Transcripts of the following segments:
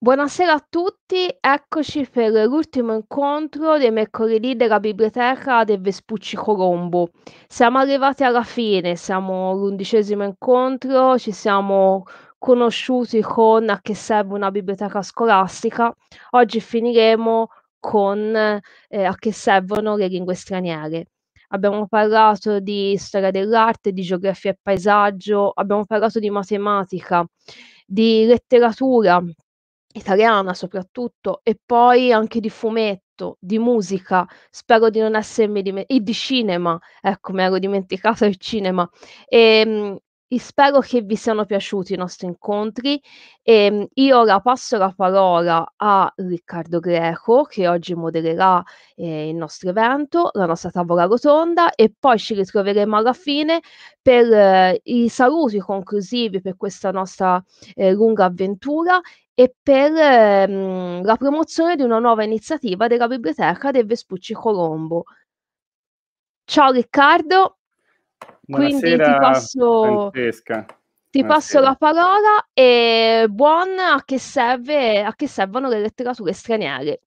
Buonasera a tutti, eccoci per l'ultimo incontro dei mercoledì della biblioteca del Vespucci Colombo. Siamo arrivati alla fine, siamo all'undicesimo incontro, ci siamo conosciuti con a che serve una biblioteca scolastica. Oggi finiremo con eh, a che servono le lingue straniere. Abbiamo parlato di storia dell'arte, di geografia e paesaggio, abbiamo parlato di matematica, di letteratura italiana soprattutto, e poi anche di fumetto, di musica, spero di non essermi dime e di cinema, ecco mi ero dimenticata il cinema. Ehm, e spero che vi siano piaciuti i nostri incontri. e ehm, io ora passo la parola a Riccardo Greco che oggi modererà eh, il nostro evento, la nostra tavola rotonda e poi ci ritroveremo alla fine per eh, i saluti conclusivi per questa nostra eh, lunga avventura e per ehm, la promozione di una nuova iniziativa della biblioteca del Vespucci Colombo. Ciao Riccardo, Buonasera, quindi ti passo, ti passo la parola e buon a che, serve, a che servono le letterature straniere.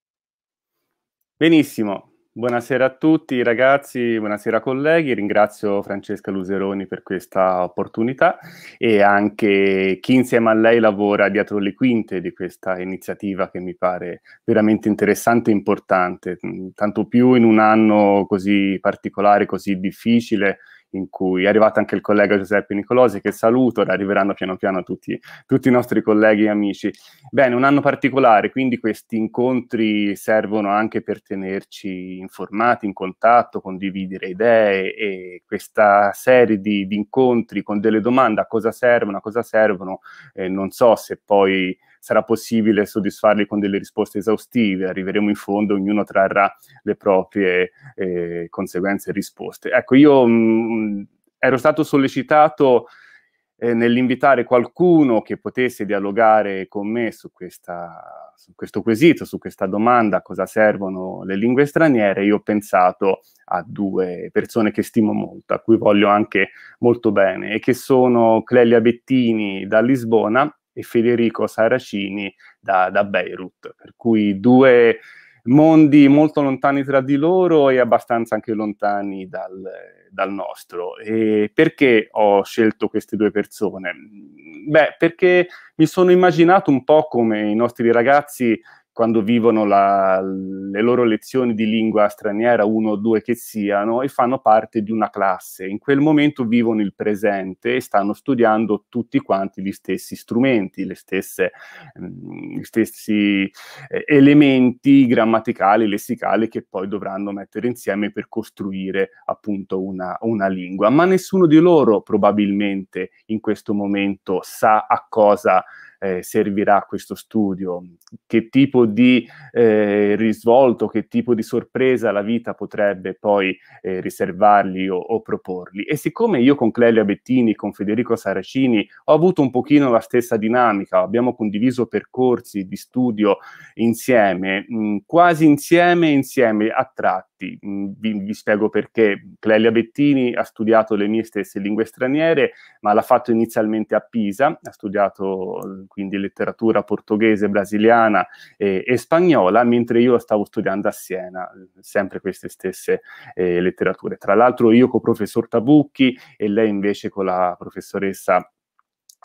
Benissimo, Buonasera a tutti ragazzi, buonasera colleghi, ringrazio Francesca Luseroni per questa opportunità e anche chi insieme a lei lavora dietro le quinte di questa iniziativa che mi pare veramente interessante e importante, tanto più in un anno così particolare, così difficile in cui è arrivato anche il collega Giuseppe Nicolosi, che saluto, arriveranno piano piano tutti, tutti i nostri colleghi e amici. Bene, un anno particolare, quindi questi incontri servono anche per tenerci informati, in contatto, condividere idee e questa serie di, di incontri con delle domande a cosa servono, a cosa servono, eh, non so se poi sarà possibile soddisfarli con delle risposte esaustive, arriveremo in fondo, ognuno trarrà le proprie eh, conseguenze e risposte. Ecco, io mh, mm, mm, ero stato sollecitato eh, nell'invitare qualcuno che potesse dialogare con me su, questa, su questo quesito, su questa domanda, a cosa servono le lingue straniere, io ho pensato a due persone che stimo molto, a cui voglio anche molto bene, e che sono Clelia Bettini da Lisbona e Federico Saracini da, da Beirut, per cui due mondi molto lontani tra di loro e abbastanza anche lontani dal, dal nostro. E perché ho scelto queste due persone? Beh, perché mi sono immaginato un po' come i nostri ragazzi quando vivono la, le loro lezioni di lingua straniera, uno o due che siano, e fanno parte di una classe. In quel momento vivono il presente e stanno studiando tutti quanti gli stessi strumenti, stesse, mm, gli stessi eh, elementi grammaticali, lessicali che poi dovranno mettere insieme per costruire appunto una, una lingua. Ma nessuno di loro probabilmente in questo momento sa a cosa eh, servirà questo studio, che tipo di eh, risvolto, che tipo di sorpresa la vita potrebbe poi eh, riservargli o, o, proporgli. E siccome io con Clelia Bettini, con Federico Saracini, ho avuto un pochino la stessa dinamica, abbiamo condiviso percorsi di studio insieme, mh, mm, quasi insieme, insieme a tratti. Mm, vi, vi spiego perché. Clelia Bettini ha studiato le mie stesse lingue straniere, ma l'ha fatto inizialmente a Pisa, ha studiato quindi letteratura portoghese, brasiliana e, e spagnola, mentre io stavo studiando a Siena sempre queste stesse eh, letterature. Tra l'altro io con il professor Tabucchi e lei invece con la professoressa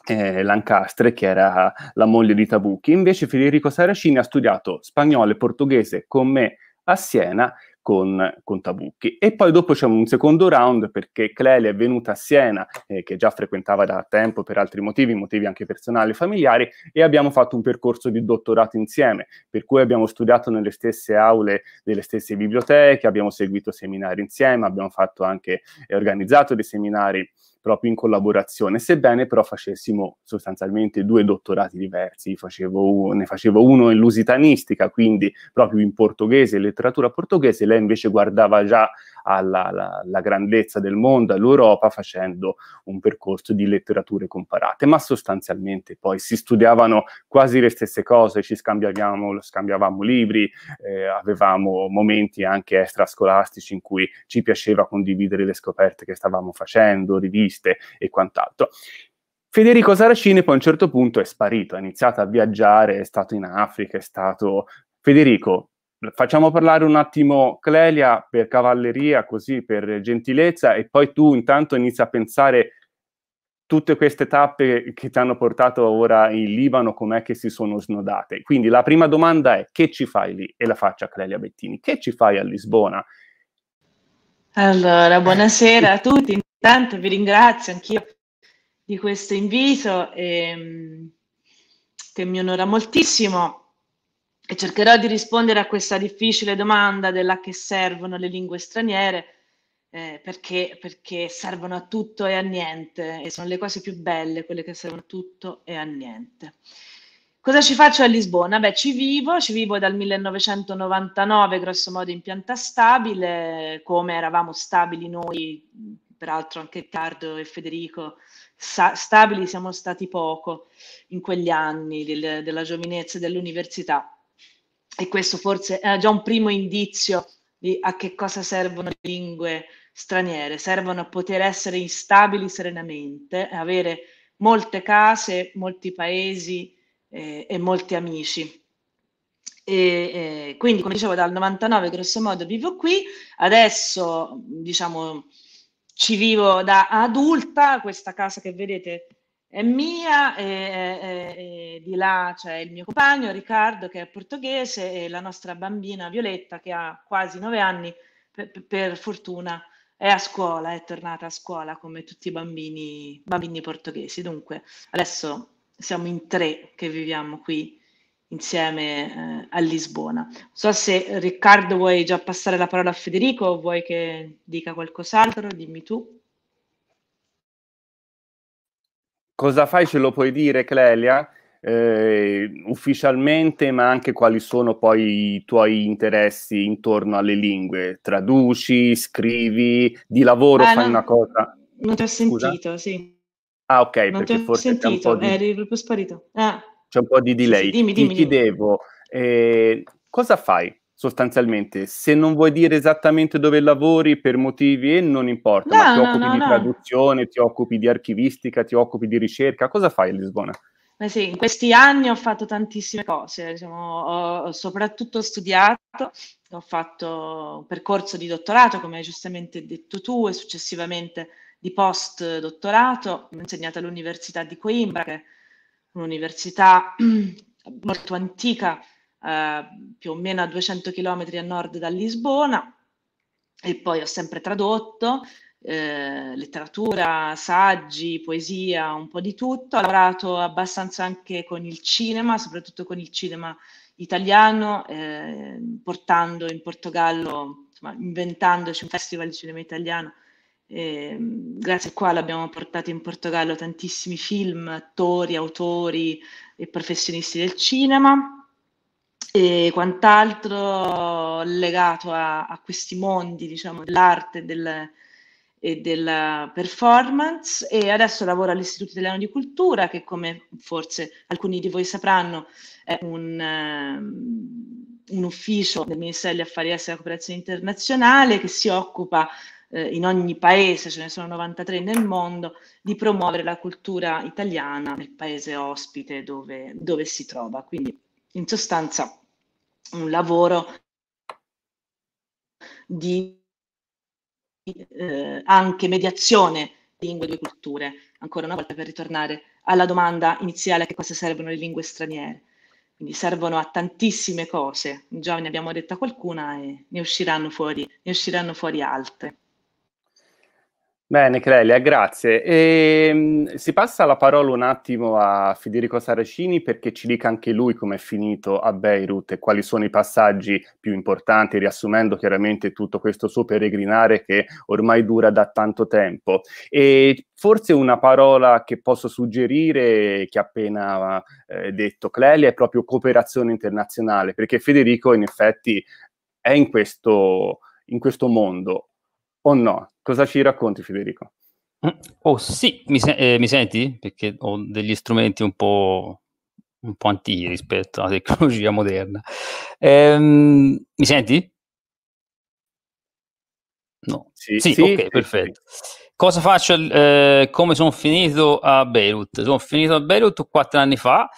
eh, Lancastre, che era la moglie di Tabucchi. Invece Federico Saracini ha studiato spagnolo e portoghese con me a Siena, con, con, Tabucchi. E poi dopo c'è un secondo round perché Clele è venuta a Siena, eh, che già frequentava da tempo per altri motivi, motivi anche personali e familiari, e abbiamo fatto un percorso di dottorato insieme, per cui abbiamo studiato nelle stesse aule delle stesse biblioteche, abbiamo seguito seminari insieme, abbiamo fatto anche, eh, organizzato dei seminari proprio in collaborazione, sebbene però facessimo sostanzialmente due dottorati diversi, facevo, ne facevo uno in lusitanistica, quindi proprio in portoghese, letteratura portoghese, lei invece guardava già alla, alla, alla grandezza del mondo, all'Europa, facendo un percorso di letterature comparate, ma sostanzialmente poi si studiavano quasi le stesse cose, ci scambiavamo, scambiavamo libri, eh, avevamo momenti anche extrascolastici in cui ci piaceva condividere le scoperte che stavamo facendo, riviste e quant'altro. Federico Saracini poi a un certo punto è sparito, ha iniziato a viaggiare, è stato in Africa, è stato... Federico, facciamo parlare un attimo Clelia per cavalleria, così per gentilezza, e poi tu intanto inizi a pensare tutte queste tappe che ti hanno portato ora in Libano, com'è che si sono snodate. Quindi la prima domanda è che ci fai lì? E la faccia Clelia Bettini. Che ci fai a Lisbona? Allora, eh. buonasera a tutti. Intanto vi ringrazio anch'io di questo invito e, ehm, che mi onora moltissimo e cercherò di rispondere a questa difficile domanda della che servono le lingue straniere, eh, perché, perché servono a tutto e a niente, e sono le cose più belle quelle che servono a tutto e a niente. Cosa ci faccio a Lisbona? Beh, ci vivo, ci vivo dal 1999 grosso modo in pianta stabile, come eravamo stabili noi, peraltro anche Tardo e Federico, stabili siamo stati poco in quegli anni del, della giovinezza e dell'università e questo forse è già un primo indizio di a che cosa servono le lingue straniere, servono a poter essere instabili serenamente, avere molte case, molti paesi eh, e molti amici. E, eh, quindi, come dicevo, dal 99 grosso modo vivo qui, adesso diciamo ci vivo da adulta, questa casa che vedete è mia, e, di là c'è cioè il mio compagno Riccardo che è portoghese e la nostra bambina Violetta che ha quasi nove anni, per, per fortuna è a scuola, è tornata a scuola come tutti i bambini, bambini portoghesi. Dunque adesso siamo in tre che viviamo qui insieme eh, a Lisbona. Non so se Riccardo vuoi già passare la parola a Federico o vuoi che dica qualcos'altro, dimmi tu. Cosa fai ce lo puoi dire, Clelia? Eh, ufficialmente, ma anche quali sono poi i tuoi interessi intorno alle lingue? Traduci, scrivi, di lavoro ah, fai no, una cosa? Non ti ho Scusa? sentito, sì. Ah, ok, non perché forse sentito, un po' di... eri proprio sparito. Ah. C'è un po' di delay. Sì, sì, dimmi, dimmi, ti chiedevo, eh, cosa fai? sostanzialmente, se non vuoi dire esattamente dove lavori per motivi e eh, non importa, no, ma ti no, occupi no, di traduzione, ti occupi di archivistica, ti occupi di ricerca, cosa fai a Lisbona? Ma sì, in questi anni ho fatto tantissime cose, diciamo, ho soprattutto studiato, ho fatto un percorso di dottorato, come hai giustamente detto tu, e successivamente di post dottorato, ho insegnato all'Università di Coimbra, che è un'università molto antica, eh, più o meno a 200 km a nord da Lisbona e poi ho sempre tradotto eh, letteratura, saggi, poesia, un po' di tutto. Ho lavorato abbastanza anche con il cinema, soprattutto con il cinema italiano, eh, portando in Portogallo, insomma, inventandoci un festival di cinema italiano. Eh, grazie al quale abbiamo portato in Portogallo tantissimi film, attori, autori e professionisti del cinema e quant'altro legato a, a questi mondi, diciamo, dell'arte e del, e della performance e adesso lavora all'Istituto Italiano di Cultura che come forse alcuni di voi sapranno è un, ehm, un ufficio del Ministero degli Affari Esteri e della Cooperazione Internazionale che si occupa eh, in ogni paese, ce ne sono 93 nel mondo, di promuovere la cultura italiana nel paese ospite dove, dove si trova. Quindi in sostanza un lavoro di eh, anche mediazione lingue e due culture, ancora una volta per ritornare alla domanda iniziale che cosa servono le lingue straniere. Quindi servono a tantissime cose, già ne abbiamo detta qualcuna e ne usciranno fuori, ne usciranno fuori altre. Bene, Clelia, grazie. E, ehm, si passa la parola un attimo a Federico Saracini perché ci dica anche lui come è finito a Beirut e quali sono i passaggi più importanti, riassumendo chiaramente tutto questo suo peregrinare che ormai dura da tanto tempo. E forse una parola che posso suggerire, che ha appena eh, detto Clelia, è proprio cooperazione internazionale, perché Federico in effetti è in questo, in questo mondo o no? Cosa ci racconti Federico? Mm. Oh sì, mi, se- eh, mi senti? Perché ho degli strumenti un po', un po antichi rispetto alla tecnologia moderna. Ehm, mi senti? No. Sì, sì, sì ok, sì, perfetto. Cosa faccio? Eh, come sono finito a Beirut? Sono finito a Beirut quattro anni fa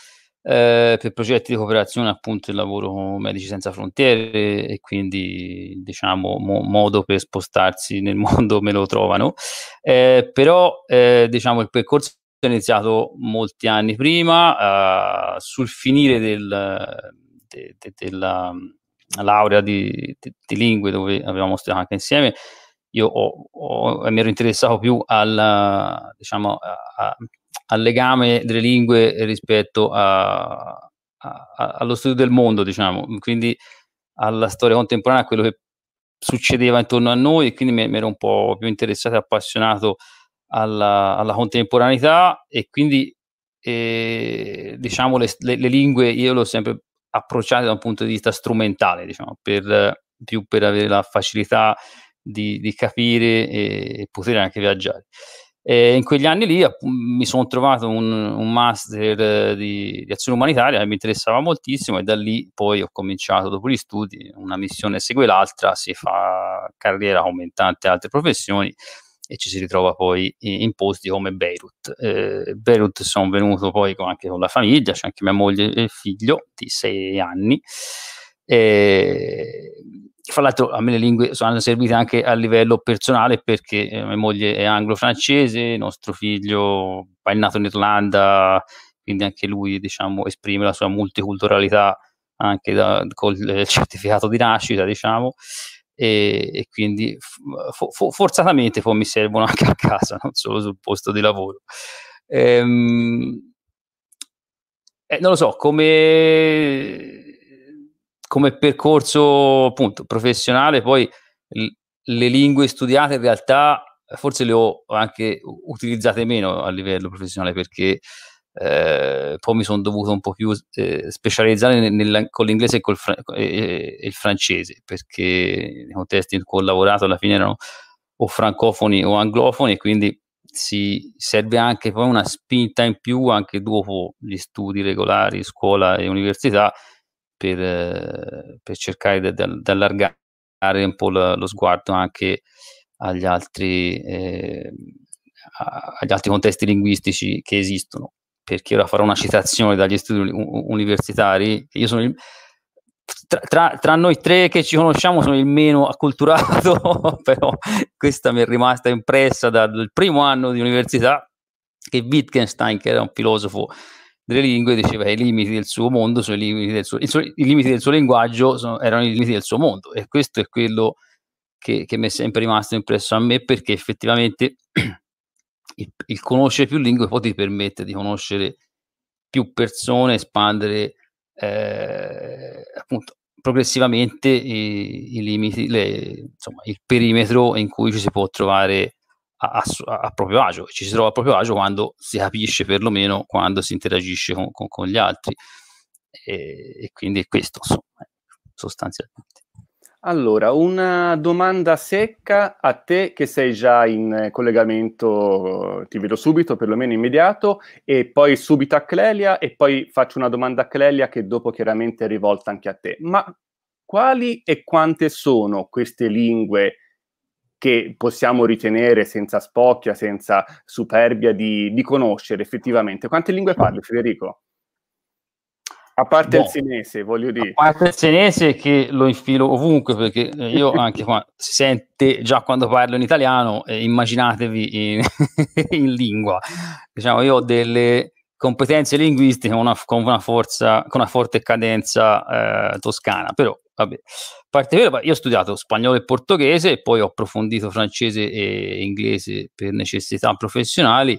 eh, per progetti di cooperazione appunto il lavoro con Medici Senza Frontiere e quindi diciamo mo- modo per spostarsi nel mondo me lo trovano, eh, però eh, diciamo il percorso è iniziato molti anni prima, eh, sul finire del, de- de- della laurea di, de- di lingue dove avevamo studiato anche insieme, io ho, ho, mi ero interessato più al, diciamo, a, a, al legame delle lingue rispetto a, a, a, allo studio del mondo, diciamo, quindi alla storia contemporanea, a quello che succedeva intorno a noi e quindi mi, mi ero un po' più interessato e appassionato alla, alla contemporaneità e quindi eh, diciamo le, le, le, lingue io le ho sempre approcciate da un punto di vista strumentale, diciamo, per, più per avere la facilità di, di capire e, e poter anche viaggiare. E in quegli anni lì app- mi sono trovato un, un master di, di, azione umanitaria che mi interessava moltissimo e da lì poi ho cominciato, dopo gli studi, una missione segue l'altra, si fa carriera come in tante altre professioni e ci si ritrova poi in, in posti come Beirut. Eh, Beirut sono venuto poi con, anche con la famiglia, c'è anche mia moglie e il figlio di sei anni. E fra l'altro a me le lingue sono servite anche a livello personale perché eh, mia moglie è anglo-francese, nostro figlio è nato in Irlanda, quindi anche lui diciamo, esprime la sua multiculturalità anche da, col eh, certificato di nascita, diciamo, e, e quindi fo- fo- forzatamente poi mi servono anche a casa, non solo sul posto di lavoro. Ehm, eh, non lo so, come come percorso appunto professionale, poi l- le lingue studiate in realtà forse le ho anche utilizzate meno a livello professionale perché eh, poi mi sono dovuto un po' più eh, specializzare nel, nel, con l'inglese e, col fra- e, e, il francese perché nei contesti in cui ho lavorato alla fine erano o francofoni o anglofoni e quindi si serve anche poi una spinta in più anche dopo gli studi regolari, scuola e università per, per cercare di allargare un po' la, lo sguardo anche agli altri, eh, agli altri contesti linguistici che esistono. Perché ora farò una citazione dagli studi universitari, io sono il, tra, tra, tra, noi tre che ci conosciamo sono il meno acculturato, però questa mi è rimasta impressa dal primo anno di università che Wittgenstein, che era un filosofo delle lingue diceva che i limiti del suo mondo sono i limiti del suo, suo, i limiti del suo linguaggio sono, erano i limiti del suo mondo e questo è quello che, che mi è sempre rimasto impresso a me perché effettivamente il, il conoscere più lingue poi ti permette di conoscere più persone, espandere eh, appunto progressivamente i, i limiti, le, insomma, il perimetro in cui ci si può trovare a, a, proprio agio, ci si trova a proprio agio quando si capisce perlomeno quando si interagisce con, con, con gli altri. E, e, quindi è questo, insomma, sostanzialmente. Allora, una domanda secca a te che sei già in collegamento, ti vedo subito, perlomeno immediato, e poi subito a Clelia e poi faccio una domanda a Clelia che dopo chiaramente è rivolta anche a te. Ma quali e quante sono queste lingue che possiamo ritenere senza spocchia, senza superbia di, di conoscere effettivamente. Quante lingue parli Federico? A parte Beh, il boh. senese, voglio dire. A parte il senese che lo infilo ovunque, perché eh, io anche qua si sente già quando parlo in italiano, eh, immaginatevi in, in, lingua. Diciamo, io ho delle competenze linguistiche una, con, una forza, con una forte cadenza eh, toscana, però vabbè, parte vero, io ho studiato spagnolo e portoghese, poi ho approfondito francese e inglese per necessità professionali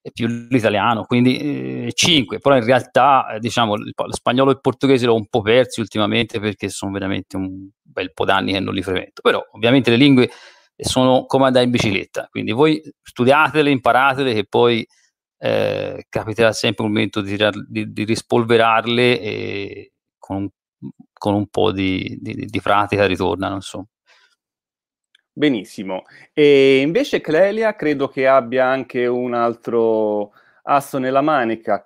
e più l'italiano, quindi 5, eh, però in realtà eh, diciamo lo spagnolo e il portoghese l'ho un po' persi ultimamente perché sono veramente un bel po' d'anni che non li frequento, però ovviamente le lingue sono come andare in bicicletta, quindi voi studiatele, imparatele che poi eh, capiterà sempre un momento di, di, di rispolverarle eh, con un con un po' di, di, di pratica ritornano, insomma. Benissimo. E invece Clelia credo che abbia anche un altro asso nella manica.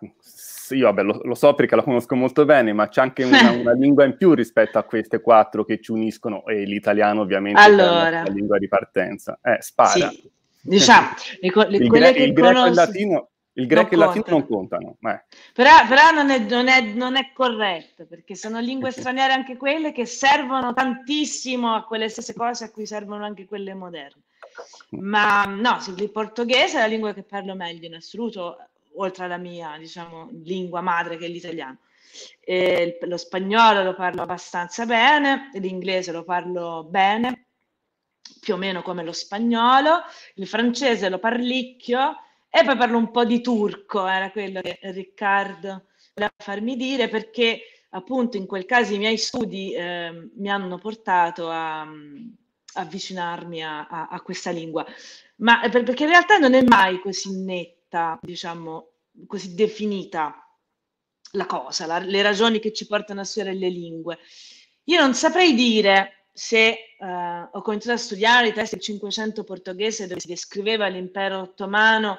Io vabbè, lo, lo so perché la conosco molto bene, ma c'è anche una, una, lingua in più rispetto a queste quattro che ci uniscono e l'italiano ovviamente allora, è la lingua di partenza. Eh, spara. Sì. Diciamo, le, le, il, gre- che il greco conosco... e il latino il greco e il latino non contano. Eh. Però, però non, è, non, è, non, è, corretto, perché sono lingue straniere anche quelle che servono tantissimo a quelle stesse cose a cui servono anche quelle moderne. Ma no, il portoghese è la lingua che parlo meglio in assoluto, oltre alla mia, diciamo, lingua madre che è l'italiano. E lo spagnolo lo parlo abbastanza bene, l'inglese lo parlo bene, più o meno come lo spagnolo, il francese lo parlicchio, e poi parlo un po' di turco, era quello che Riccardo voleva farmi dire, perché appunto in quel caso i miei studi eh, mi hanno portato a, avvicinarmi a, a, a, questa lingua, ma eh, perché in realtà non è mai così netta, diciamo, così definita la cosa, la, le ragioni che ci portano a studiare le lingue. Io non saprei dire se eh, ho cominciato a studiare i testi del Cinquecento portoghese dove si descriveva l'impero ottomano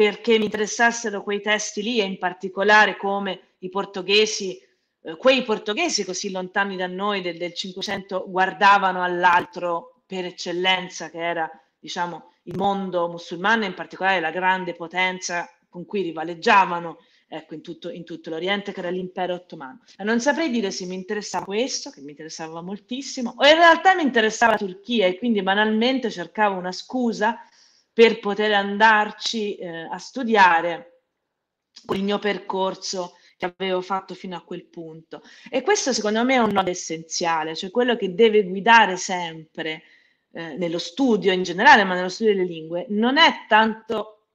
perché mi interessassero quei testi lì e in particolare come i portoghesi, eh, quei portoghesi così lontani da noi del, del 500 guardavano all'altro per eccellenza che era diciamo, il mondo musulmano, in particolare la grande potenza con cui rivaleggiavano ecco, in, tutto, in tutto l'Oriente, che era l'impero ottomano. Non saprei dire se mi interessava questo, che mi interessava moltissimo, o in realtà mi interessava la Turchia e quindi banalmente cercavo una scusa per poter andarci eh, a studiare con il mio percorso che avevo fatto fino a quel punto. E questo secondo me è un nodo essenziale, cioè quello che deve guidare sempre eh, nello studio in generale, ma nello studio delle lingue, non è tanto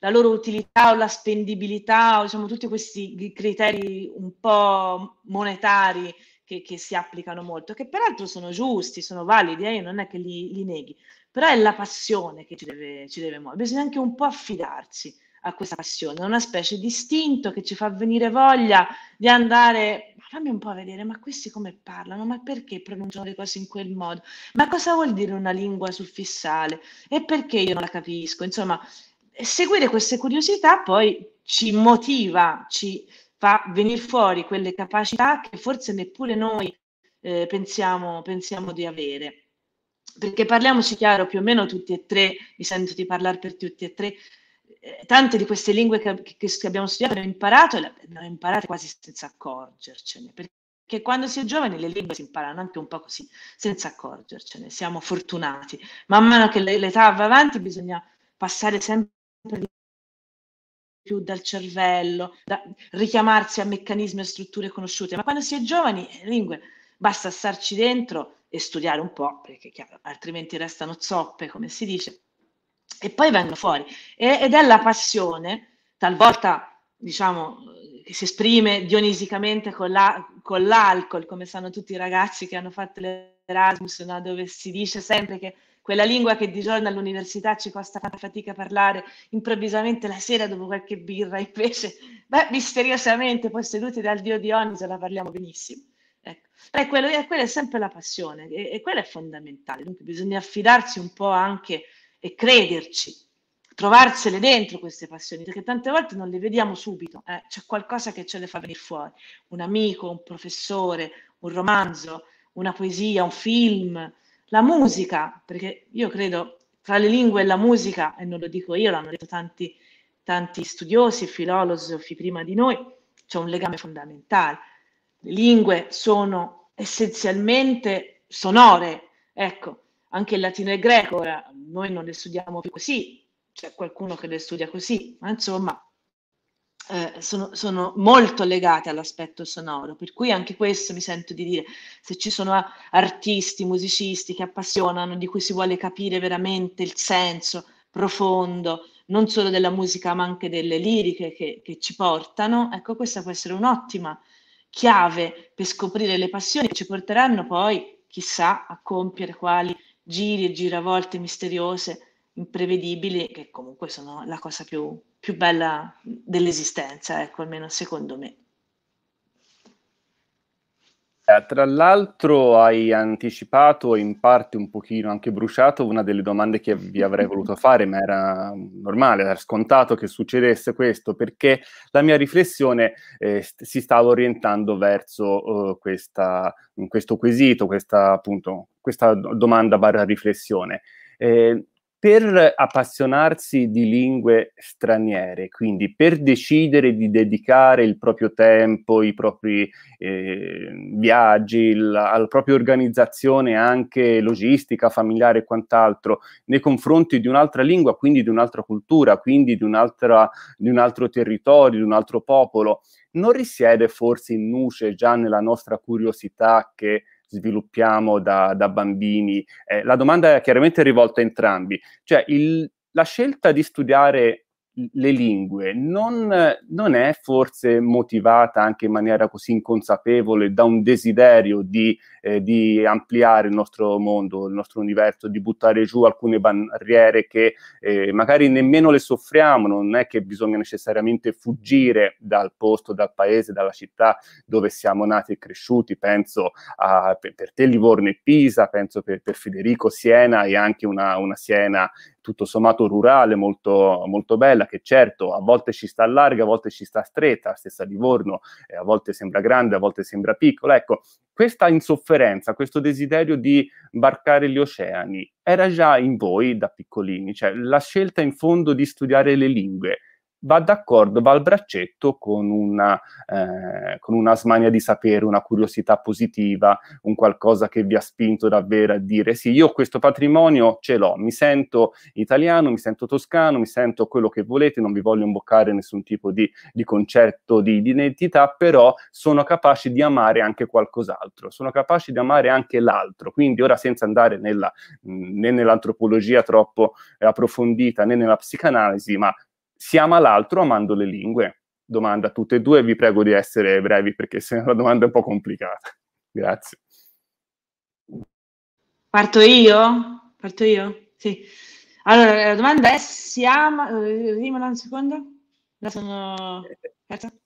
la loro utilità o la spendibilità o diciamo tutti questi criteri un po' monetari che, che si applicano molto, che peraltro sono giusti, sono validi, eh, non è che li, li neghi, però è la passione che ci deve, ci deve muovere, bisogna anche un po' affidarsi a questa passione, è una specie di istinto che ci fa venire voglia di andare, fammi un po' vedere, ma questi come parlano, ma perché pronunciano le cose in quel modo, ma cosa vuol dire una lingua suffissale e perché io non la capisco, insomma, seguire queste curiosità poi ci motiva, ci fa venire fuori quelle capacità che forse neppure noi eh, pensiamo, pensiamo di avere perché parliamoci chiaro, più o meno tutti e tre, mi sento di parlare per tutti e tre, eh, tante di queste lingue che, che abbiamo studiato abbiamo imparato e le abbiamo imparate quasi senza accorgercene, perché quando si è giovani le lingue si imparano anche un po' così, senza accorgercene, siamo fortunati. Man mano che l'età va avanti bisogna passare sempre di più dal cervello, da richiamarsi a meccanismi e strutture conosciute, ma quando si è giovani le eh, lingue basta starci dentro e studiare un po', perché chiaro, altrimenti restano zoppe, come si dice, e poi vengono fuori. E, ed è la passione, talvolta diciamo, eh, che si esprime dionisicamente con, la, con, l'alcol, come sanno tutti i ragazzi che hanno fatto l'Erasmus, no? dove si dice sempre che quella lingua che di giorno all'università ci costa tanta fatica a parlare, improvvisamente la sera dopo qualche birra invece, beh, misteriosamente posseduti dal dio Dionisio la parliamo benissimo. Ecco. E quello, e quella è sempre la passione e, e quella è fondamentale, dunque bisogna affidarsi un po' anche e crederci, trovarsele dentro queste passioni, perché tante volte non le vediamo subito, eh? c'è qualcosa che ce le fa venire fuori, un amico, un professore, un romanzo, una poesia, un film, la musica, perché io credo tra le lingue e la musica, e non lo dico io, l'hanno detto tanti, tanti studiosi, filosofi prima di noi, c'è un legame fondamentale le lingue sono essenzialmente sonore, ecco, anche il latino e il greco, ora noi non le studiamo più così, c'è qualcuno che le studia così, ma insomma eh, sono, sono, molto legate all'aspetto sonoro, per cui anche questo mi sento di dire, se ci sono artisti, musicisti che appassionano, di cui si vuole capire veramente il senso profondo, non solo della musica ma anche delle liriche che, che ci portano, ecco questa può essere un'ottima chiave per scoprire le passioni che ci porteranno poi, chissà, a compiere quali giri e giravolte misteriose, imprevedibili, che comunque sono la cosa più, più bella dell'esistenza, ecco, almeno secondo me. Eh, tra l'altro hai anticipato in parte un pochino anche bruciato una delle domande che vi avrei voluto fare, ma era normale, era scontato che succedesse questo, perché la mia riflessione eh, st- si stava orientando verso uh, questa, questo quesito, questa, appunto, questa domanda barra riflessione. Eh, per appassionarsi di lingue straniere, quindi per decidere di dedicare il proprio tempo, i propri eh, viaggi, la, la, propria organizzazione anche logistica, familiare e quant'altro, nei confronti di un'altra lingua, quindi di un'altra cultura, quindi di, un'altra, di un altro territorio, di un altro popolo, non risiede forse in nuce già nella nostra curiosità che sviluppiamo da, da bambini? Eh, la domanda è chiaramente rivolta a entrambi. Cioè, il, la scelta di studiare le lingue non, non, è forse motivata anche in maniera così inconsapevole da un desiderio di, eh, di, ampliare il nostro mondo, il nostro universo, di buttare giù alcune barriere che eh, magari nemmeno le soffriamo, non è che bisogna necessariamente fuggire dal posto, dal paese, dalla città dove siamo nati e cresciuti, penso a, per, per te Livorno e Pisa, penso per, per Federico Siena e anche una, una Siena tutto sommato rurale, molto, molto bella, che certo a volte ci sta larga, a volte ci sta stretta, stessa Livorno, eh, a volte sembra grande, a volte sembra piccola. Ecco, questa insofferenza, questo desiderio di barcare gli oceani era già in voi da piccolini, cioè la scelta in fondo di studiare le lingue va d'accordo, va al braccetto con una, eh, con una smania di sapere, una curiosità positiva, un qualcosa che vi ha spinto davvero a dire sì, io questo patrimonio ce l'ho, mi sento italiano, mi sento toscano, mi sento quello che volete, non vi voglio imboccare nessun tipo di, di concetto di, di identità, però sono capace di amare anche qualcos'altro, sono capace di amare anche l'altro, quindi ora senza andare nella, né nell'antropologia troppo approfondita né nella psicanalisi, ma si ama l'altro amando le lingue? Domanda a tutte e due, vi prego di essere brevi perché se la domanda è un po' complicata. Grazie. Parto io? Parto io? Sì. Allora, la domanda è, si ama... Eh, Rimela un secondo. La sono...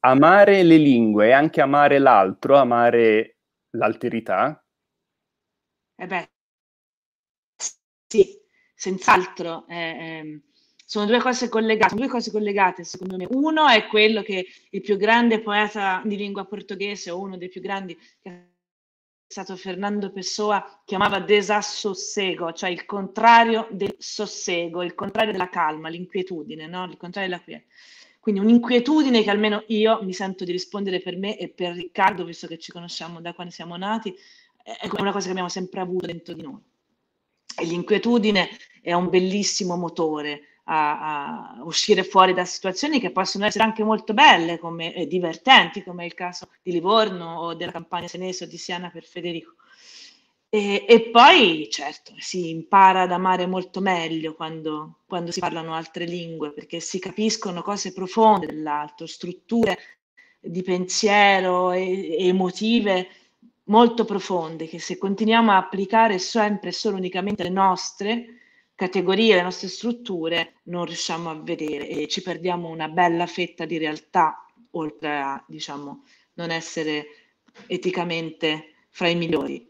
Amare le lingue e anche amare l'altro, amare l'alterità? Eh beh, sì, senz'altro. Eh, eh sono due cose collegate, sono due cose collegate secondo me. Uno è quello che il più grande poeta di lingua portoghese, o uno dei più grandi, che è stato Fernando Pessoa, chiamava desassossego, cioè il contrario del sossego, il contrario della calma, l'inquietudine, no? il contrario della quiete. Quindi un'inquietudine che almeno io mi sento di rispondere per me e per Riccardo, visto che ci conosciamo da quando siamo nati, è una cosa che abbiamo sempre avuto dentro di noi. E l'inquietudine è un bellissimo motore, a, a, uscire fuori da situazioni che possono essere anche molto belle e eh, divertenti, come è il caso di Livorno o della campagna senese o di Siena per Federico. E, e poi, certo, si impara ad amare molto meglio quando, quando si parlano altre lingue, perché si capiscono cose profonde dell'altro, strutture di pensiero e, e emotive molto profonde, che se continuiamo a applicare sempre e solo unicamente le nostre, categorie, le nostre strutture non riusciamo a vedere e ci perdiamo una bella fetta di realtà, oltre a diciamo, non essere eticamente fra i migliori.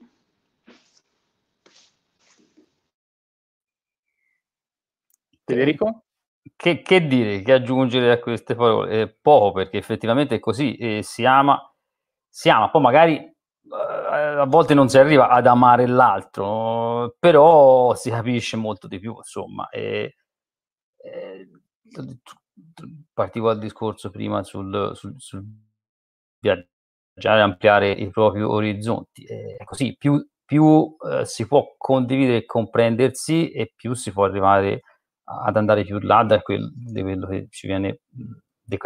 Federico? Che, che, dire, che aggiungere a queste parole? Eh, poco, perché effettivamente è così, eh, si ama, si ama, poi magari eh, a volte non si arriva ad amare l'altro, però si capisce molto di più, insomma. E, e, partivo al discorso prima sul, sul, sul viaggiare, ampliare i propri orizzonti. È così, più, più eh, si può condividere e comprendersi e più si può arrivare ad andare più là da quel, di quello che ci viene, che,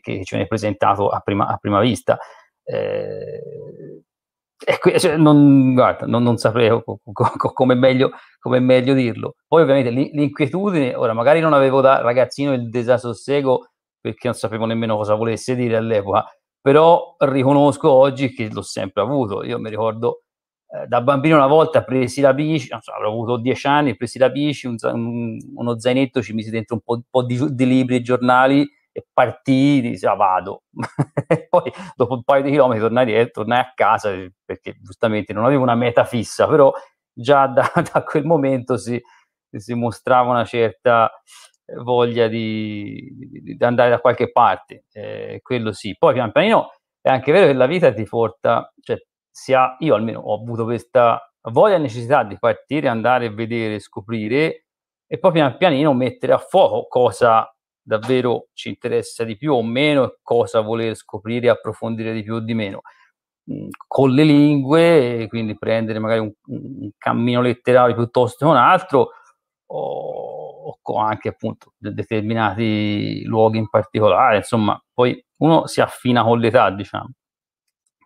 che ci viene presentato a prima, a prima vista. Eh, Que- cioè, non, guarda, non, non sapevo co- co- come, meglio, come meglio dirlo. Poi ovviamente l'inquietudine, ora magari non avevo da ragazzino il desassossego perché non sapevo nemmeno cosa volesse dire all'epoca, però riconosco oggi che l'ho sempre avuto. Io mi ricordo eh, da bambino una volta presi la bici, non so, avrò avuto dieci anni, presi la bici, un, un, uno zainetto, ci misi dentro un po', po di, di libri e giornali e partì, dice, ah, vado. poi dopo un paio di chilometri tornai, tornai, a casa eh, perché giustamente non avevo una meta fissa, però già da, da quel momento si, si, mostrava una certa eh, voglia di, di, di andare da qualche parte, eh, quello sì. Poi pian pianino è anche vero che la vita ti porta, cioè sia io almeno ho avuto questa voglia e necessità di partire, andare a vedere, scoprire e poi pian pianino mettere a fuoco cosa davvero ci interessa di più o meno e cosa voler scoprire e approfondire di più o di meno. Mm, con le lingue, quindi prendere magari un, un cammino letterario piuttosto che un altro, o, o anche appunto determinati luoghi in particolare, insomma, poi uno si affina con l'età, diciamo.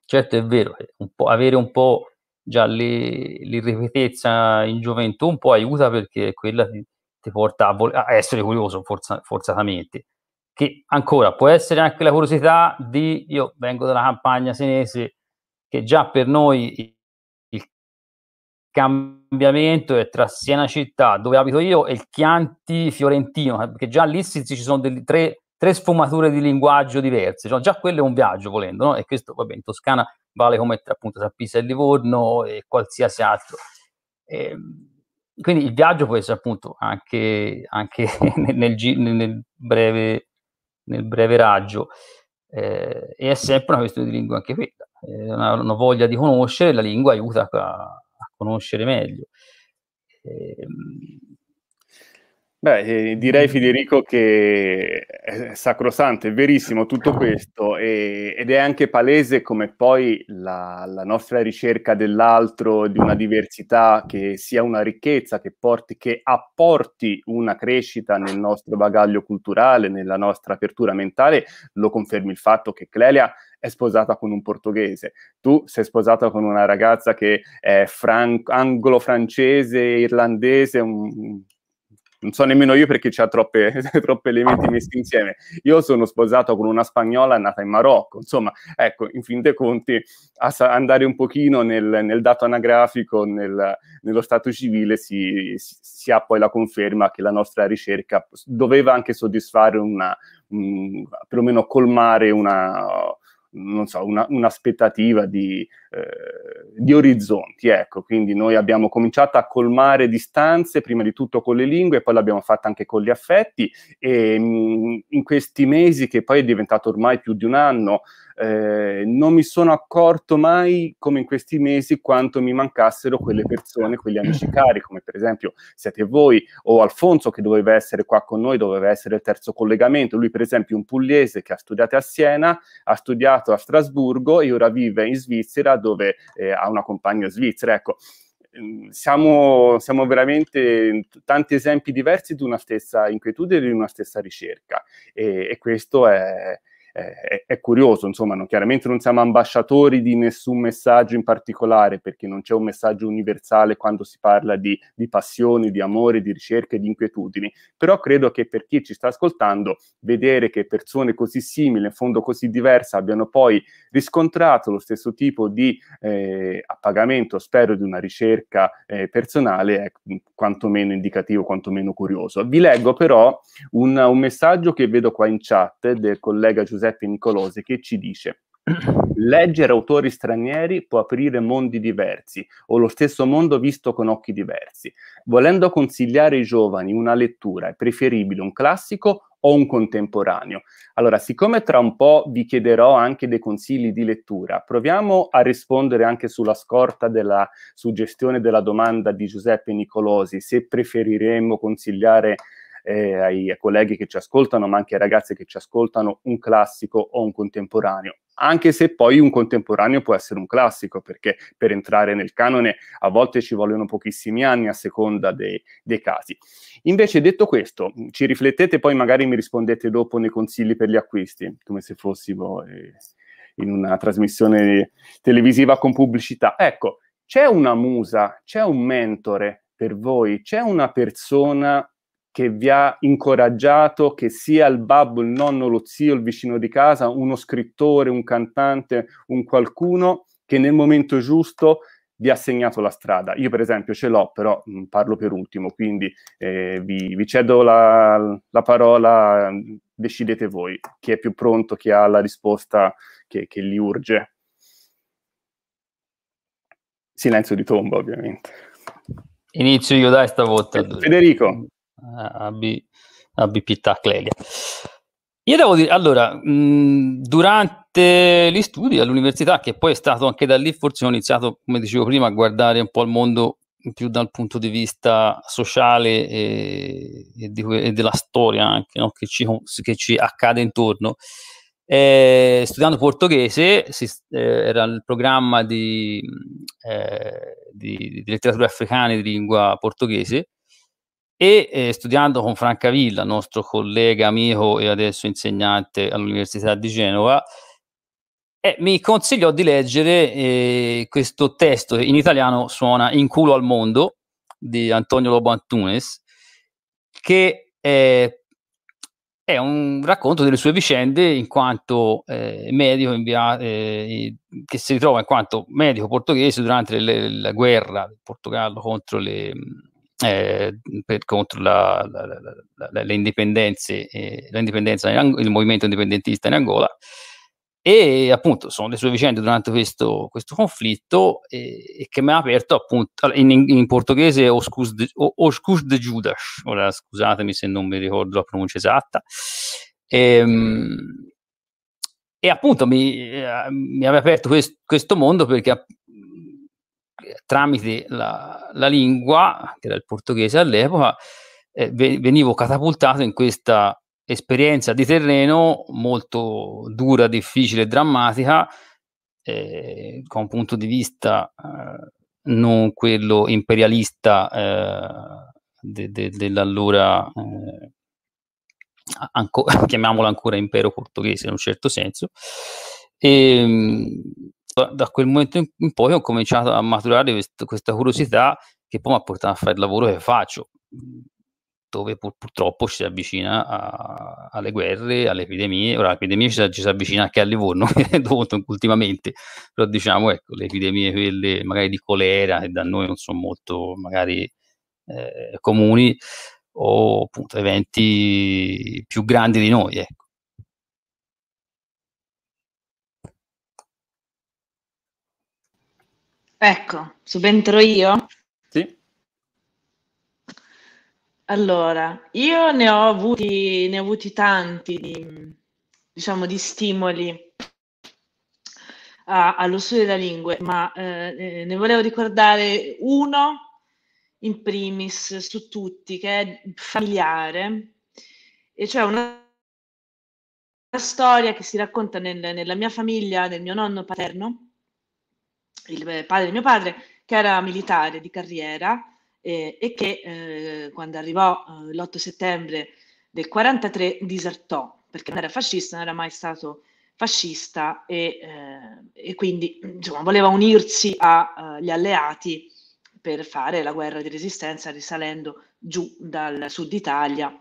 Certo è vero, che un avere un po' già l'irripetezza in gioventù un po' aiuta perché quella ti, ti porta a, vol- a essere curioso forza- forzatamente, che ancora può essere anche la curiosità di io vengo dalla campagna senese che già per noi il cambiamento è tra Siena città dove abito io e il Chianti fiorentino, perché eh, già lì ci sono delle, tre, tre, sfumature di linguaggio diverse, cioè, già quello è un viaggio volendo, no? e questo vabbè in Toscana vale come appunto tra Pisa e Livorno e qualsiasi altro. E, ehm, quindi il viaggio può essere appunto anche, anche nel, nel, breve, nel, breve, raggio eh, e è sempre una questione di lingua anche quella. Eh, una, una, voglia di conoscere, la lingua aiuta a, a conoscere meglio. Eh, Beh, eh, direi mm. Federico che è sacrosanto, è verissimo tutto questo e, ed è anche palese come poi la, la, nostra ricerca dell'altro, di una diversità che sia una ricchezza, che, porti, che apporti una crescita nel nostro bagaglio culturale, nella nostra apertura mentale, lo confermi il fatto che Clelia è sposata con un portoghese, tu sei sposata con una ragazza che è fran- anglo-francese, irlandese, un non so nemmeno io perché c'ha troppe, troppe elementi messi insieme. Io sono sposato con una spagnola nata in Marocco, insomma, ecco, in fin dei conti, a andare un pochino nel, nel dato anagrafico, nel, nello stato civile, si, si, ha poi la conferma che la nostra ricerca doveva anche soddisfare una, mh, perlomeno colmare una non so, una, un'aspettativa di, eh, di, orizzonti. Ecco, quindi noi abbiamo cominciato a colmare distanze, prima di tutto con le lingue, poi l'abbiamo fatta anche con gli affetti e mh, mm, in questi mesi, che poi è diventato ormai più di un anno, eh, non mi sono accorto mai come in questi mesi quanto mi mancassero quelle persone, quegli amici cari, come per esempio siete voi o Alfonso che doveva essere qua con noi, doveva essere il terzo collegamento. Lui per esempio è un pugliese che ha studiato a Siena, ha studiato a Strasburgo e ora vive in Svizzera dove eh, ha una compagna svizzera. Ecco, mm, siamo, siamo, veramente tanti esempi diversi di una stessa inquietudine, di una stessa ricerca e, e questo è, è, è curioso, insomma, no? chiaramente non siamo ambasciatori di nessun messaggio in particolare, perché non c'è un messaggio universale quando si parla di, di passioni, di amore, di ricerche, di inquietudini, però credo che per chi ci sta ascoltando, vedere che persone così simili, in fondo così diverse, abbiano poi riscontrato lo stesso tipo di eh, appagamento, spero, di una ricerca eh, personale, è quantomeno indicativo, quantomeno curioso. Vi leggo però un, un messaggio che vedo qua in chat del collega Giuseppe Giuseppe Nicolosi, che ci dice Leggere autori stranieri può aprire mondi diversi o lo stesso mondo visto con occhi diversi. Volendo consigliare ai giovani una lettura, è preferibile un classico o un contemporaneo. Allora, siccome tra un po' vi chiederò anche dei consigli di lettura, proviamo a rispondere anche sulla scorta della suggestione della domanda di Giuseppe Nicolosi, se preferiremmo consigliare eh, ai, ai colleghi che ci ascoltano, ma anche ai ragazzi che ci ascoltano, un classico o un contemporaneo anche se poi un contemporaneo può essere un classico, perché per entrare nel canone a volte ci vogliono pochissimi anni a seconda dei, dei, casi. Invece detto questo, ci riflettete poi magari mi rispondete dopo nei consigli per gli acquisti, come se fossimo eh, in una trasmissione televisiva con pubblicità. Ecco, c'è una musa, c'è un mentore per voi, c'è una persona che vi ha incoraggiato che sia il babbo, il nonno, lo zio, il vicino di casa, uno scrittore, un cantante, un qualcuno che nel momento giusto vi ha segnato la strada. Io per esempio ce l'ho, però mh, mm, parlo per ultimo, quindi eh, vi, vi, cedo la, la, parola, mm, decidete voi chi è più pronto, chi ha la risposta che, che gli urge. Silenzio di tomba ovviamente. Inizio io dai stavolta. Federico a abbi pietà Clelia. Io devo dire, allora, mh, durante gli studi all'università, che poi è stato anche da lì, forse ho iniziato, come dicevo prima, a guardare un po' il mondo più dal punto di vista sociale e, e, di, e della storia anche, no? che, ci, che, ci, accade intorno. Eh, studiando portoghese, si, eh, era il programma di, eh, di, di letteratura africana e di lingua portoghese, e eh, studiando con Francavilla, nostro collega, amico e adesso insegnante all'Università di Genova, eh, mi consigliò di leggere eh, questo testo che in italiano suona In culo al mondo di Antonio Lobo Antunes, che è, è un racconto delle sue vicende in quanto eh, medico inviato, eh, che si ritrova in quanto medico portoghese durante le, la guerra del Portogallo contro le eh, per, contro la, la, la, le indipendenze, eh, l'indipendenza in Ang- il movimento indipendentista in Angola. E appunto sono le sue vicende durante questo, questo conflitto e che mi ha aperto appunto in, in portoghese Oscus de, de Judas, ora scusatemi se non mi ricordo la pronuncia esatta. Ehm, e appunto mi, eh, mi, aveva aperto quest, questo mondo perché tramite la, la lingua, che era il portoghese all'epoca, eh, venivo catapultato in questa esperienza di terreno molto dura, difficile e drammatica, eh, con un punto di vista eh, non quello imperialista eh, de, de, dell'allora eh, anco, chiamiamolo ancora impero portoghese in un certo senso. E, ehm, da quel momento in poi ho cominciato a maturare questa curiosità che poi mi ha portato a fare il lavoro che faccio, dove pur, purtroppo ci si avvicina a, alle guerre, alle epidemie. Ora, l'epidemia ci, ci si avvicina anche a Livorno, ultimamente, però diciamo, ecco, le epidemie quelle magari di colera, che da noi non sono molto magari eh, comuni, o appunto eventi più grandi di noi, eh, Ecco, subentro io? Sì. Allora, io ne ho avuti, ne ho avuti tanti, di, diciamo, di stimoli a, allo studio della lingua, ma eh, ne volevo ricordare uno in primis su tutti, che è familiare, e cioè una storia che si racconta nel, nella mia famiglia, del mio nonno paterno, il eh, padre di mio padre, che era militare di carriera eh, e che eh, quando arrivò eh, l'8 settembre del 43 disertò perché non era fascista, non era mai stato fascista e, eh, e quindi insomma, voleva unirsi agli eh, uh, alleati per fare la guerra di resistenza risalendo giù dal sud Italia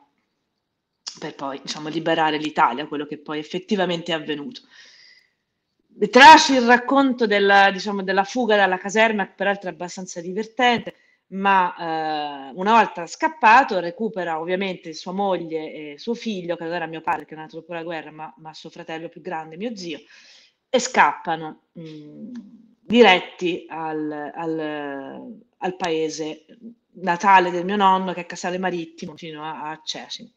per poi diciamo, liberare l'Italia, quello che poi effettivamente è avvenuto. Tralascio il racconto della, diciamo, della fuga dalla caserma, che peraltro è abbastanza divertente, ma eh, una volta scappato recupera ovviamente sua moglie e suo figlio, che allora mio padre, che è nato dopo la guerra, ma, ma suo fratello più grande, mio zio, e scappano mh, mm, diretti al, al, al, paese natale del mio nonno, che è Casale Marittimo, fino a, a Cecina.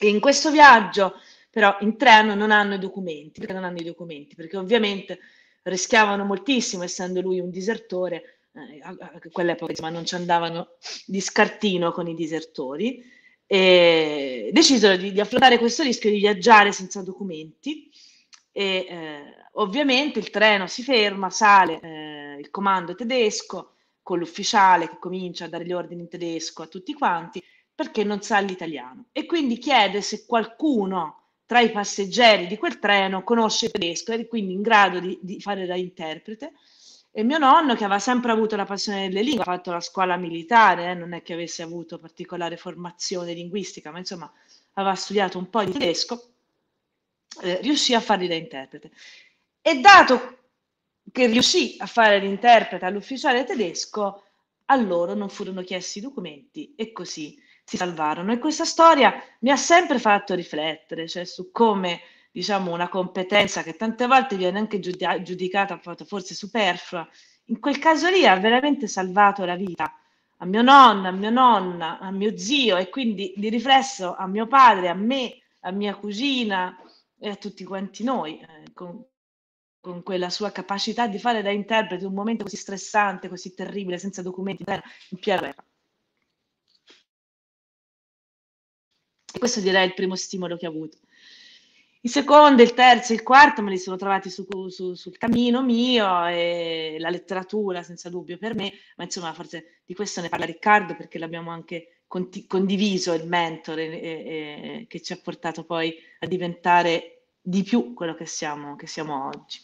In questo viaggio però in treno non hanno i documenti, perché non hanno i documenti, perché ovviamente rischiavano moltissimo, essendo lui un disertore, eh, a, a quell'epoca insomma, non ci andavano di scartino con i disertori, e decisero di, di affrontare questo rischio di viaggiare senza documenti e eh, ovviamente il treno si ferma, sale eh, il comando tedesco con l'ufficiale che comincia a dare gli ordini in tedesco a tutti quanti perché non sa l'italiano e quindi chiede se qualcuno tra i passeggeri di quel treno conosce il tedesco e quindi in grado di, di, fare da interprete. E mio nonno, che aveva sempre avuto la passione delle lingue, ha fatto la scuola militare, eh, non è che avesse avuto particolare formazione linguistica, ma insomma aveva studiato un po' di tedesco, eh, riuscì a fargli da interprete. E dato che riuscì a fare l'interprete all'ufficiale tedesco, a loro non furono chiesti i documenti e così si salvarono. E questa storia mi ha sempre fatto riflettere, cioè su come diciamo, una competenza che tante volte viene anche giudicata forse superflua, in quel caso lì ha veramente salvato la vita a mio nonno, a mia nonna, a mio zio e quindi di riflesso a mio padre, a me, a mia cugina e a tutti quanti noi, eh, con, con, quella sua capacità di fare da interprete un momento così stressante, così terribile, senza documenti, in piena guerra. E Questo direi è il primo stimolo che ho avuto. Il secondo, il terzo e il quarto me li sono trovati su, su, sul cammino mio e la letteratura senza dubbio per me, ma insomma forse di questo ne parla Riccardo perché l'abbiamo anche condiviso il mentore eh, eh, che ci ha portato poi a diventare di più quello che siamo, che siamo oggi.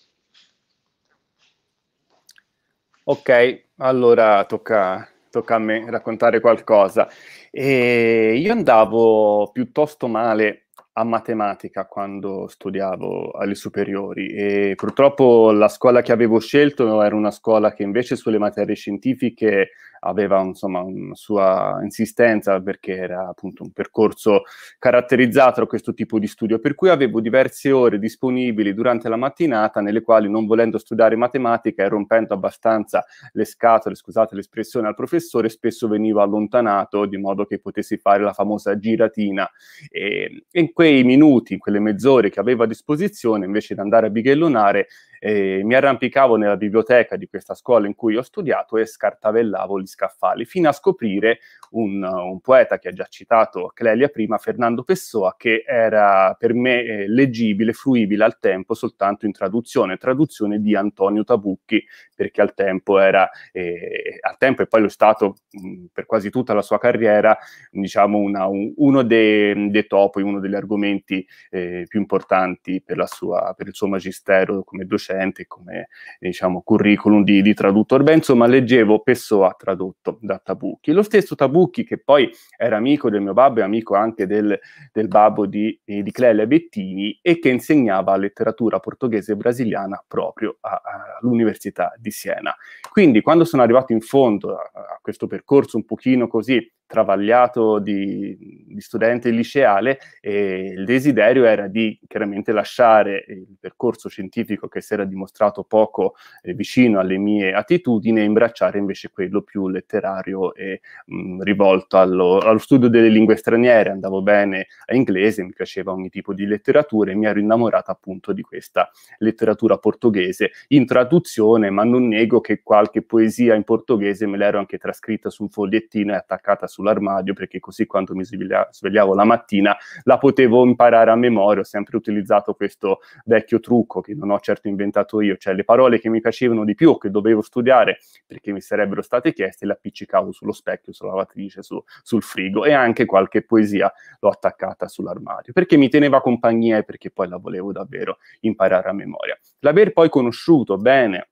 Ok, allora tocca tocca a me raccontare qualcosa. E io andavo piuttosto male a matematica quando studiavo alle superiori e purtroppo la scuola che avevo scelto era una scuola che invece sulle materie scientifiche aveva insomma una sua insistenza perché era appunto un percorso caratterizzato da questo tipo di studio, per cui avevo diverse ore disponibili durante la mattinata nelle quali non volendo studiare matematica e rompendo abbastanza le scatole, scusate l'espressione, al professore, spesso venivo allontanato di modo che potessi fare la famosa giratina e in quei minuti, in quelle mezz'ore che avevo a disposizione, invece di andare a bighellonare, eh, mi arrampicavo nella biblioteca di questa scuola in cui ho studiato e scartavellavo gli scaffali, fino a scoprire un, un poeta che ha già citato Clelia prima, Fernando Pessoa, che era per me eh, leggibile, fruibile al tempo soltanto in traduzione, traduzione di Antonio Tabucchi, perché al tempo era, eh, al tempo e poi lo è stato mh, mm, per quasi tutta la sua carriera, diciamo una, un, uno dei, dei topi, uno degli argomenti eh, più importanti per, sua, per il suo magistero come docente recente come diciamo, curriculum di, di traduttore, beh insomma leggevo Pessoa tradotto da Tabucchi. Lo stesso Tabucchi che poi era amico del mio babbo e amico anche del, del babbo di, di Clelia Bettini e che insegnava letteratura portoghese e brasiliana proprio a, a, all'Università di Siena. Quindi quando sono arrivato in fondo a, a questo percorso un pochino così travagliato di, di studente liceale e il desiderio era di chiaramente lasciare il percorso scientifico che si era dimostrato poco eh, vicino alle mie attitudini e imbracciare invece quello più letterario e mh, mm, rivolto allo, allo, studio delle lingue straniere. Andavo bene a inglese, mi piaceva ogni tipo di letteratura e mi ero innamorata appunto di questa letteratura portoghese in traduzione, ma non nego che qualche poesia in portoghese me l'ero anche trascritta su un fogliettino e attaccata su sull'armadio perché così quando mi sveglia- svegliavo la mattina la potevo imparare a memoria, ho sempre utilizzato questo vecchio trucco che non ho certo inventato io, cioè le parole che mi piacevano di più, che dovevo studiare perché mi sarebbero state chieste, le appiccicavo sullo specchio, sulla lavatrice, su, sul frigo e anche qualche poesia l'ho attaccata sull'armadio perché mi teneva compagnia e perché poi la volevo davvero imparare a memoria. L'aver poi conosciuto bene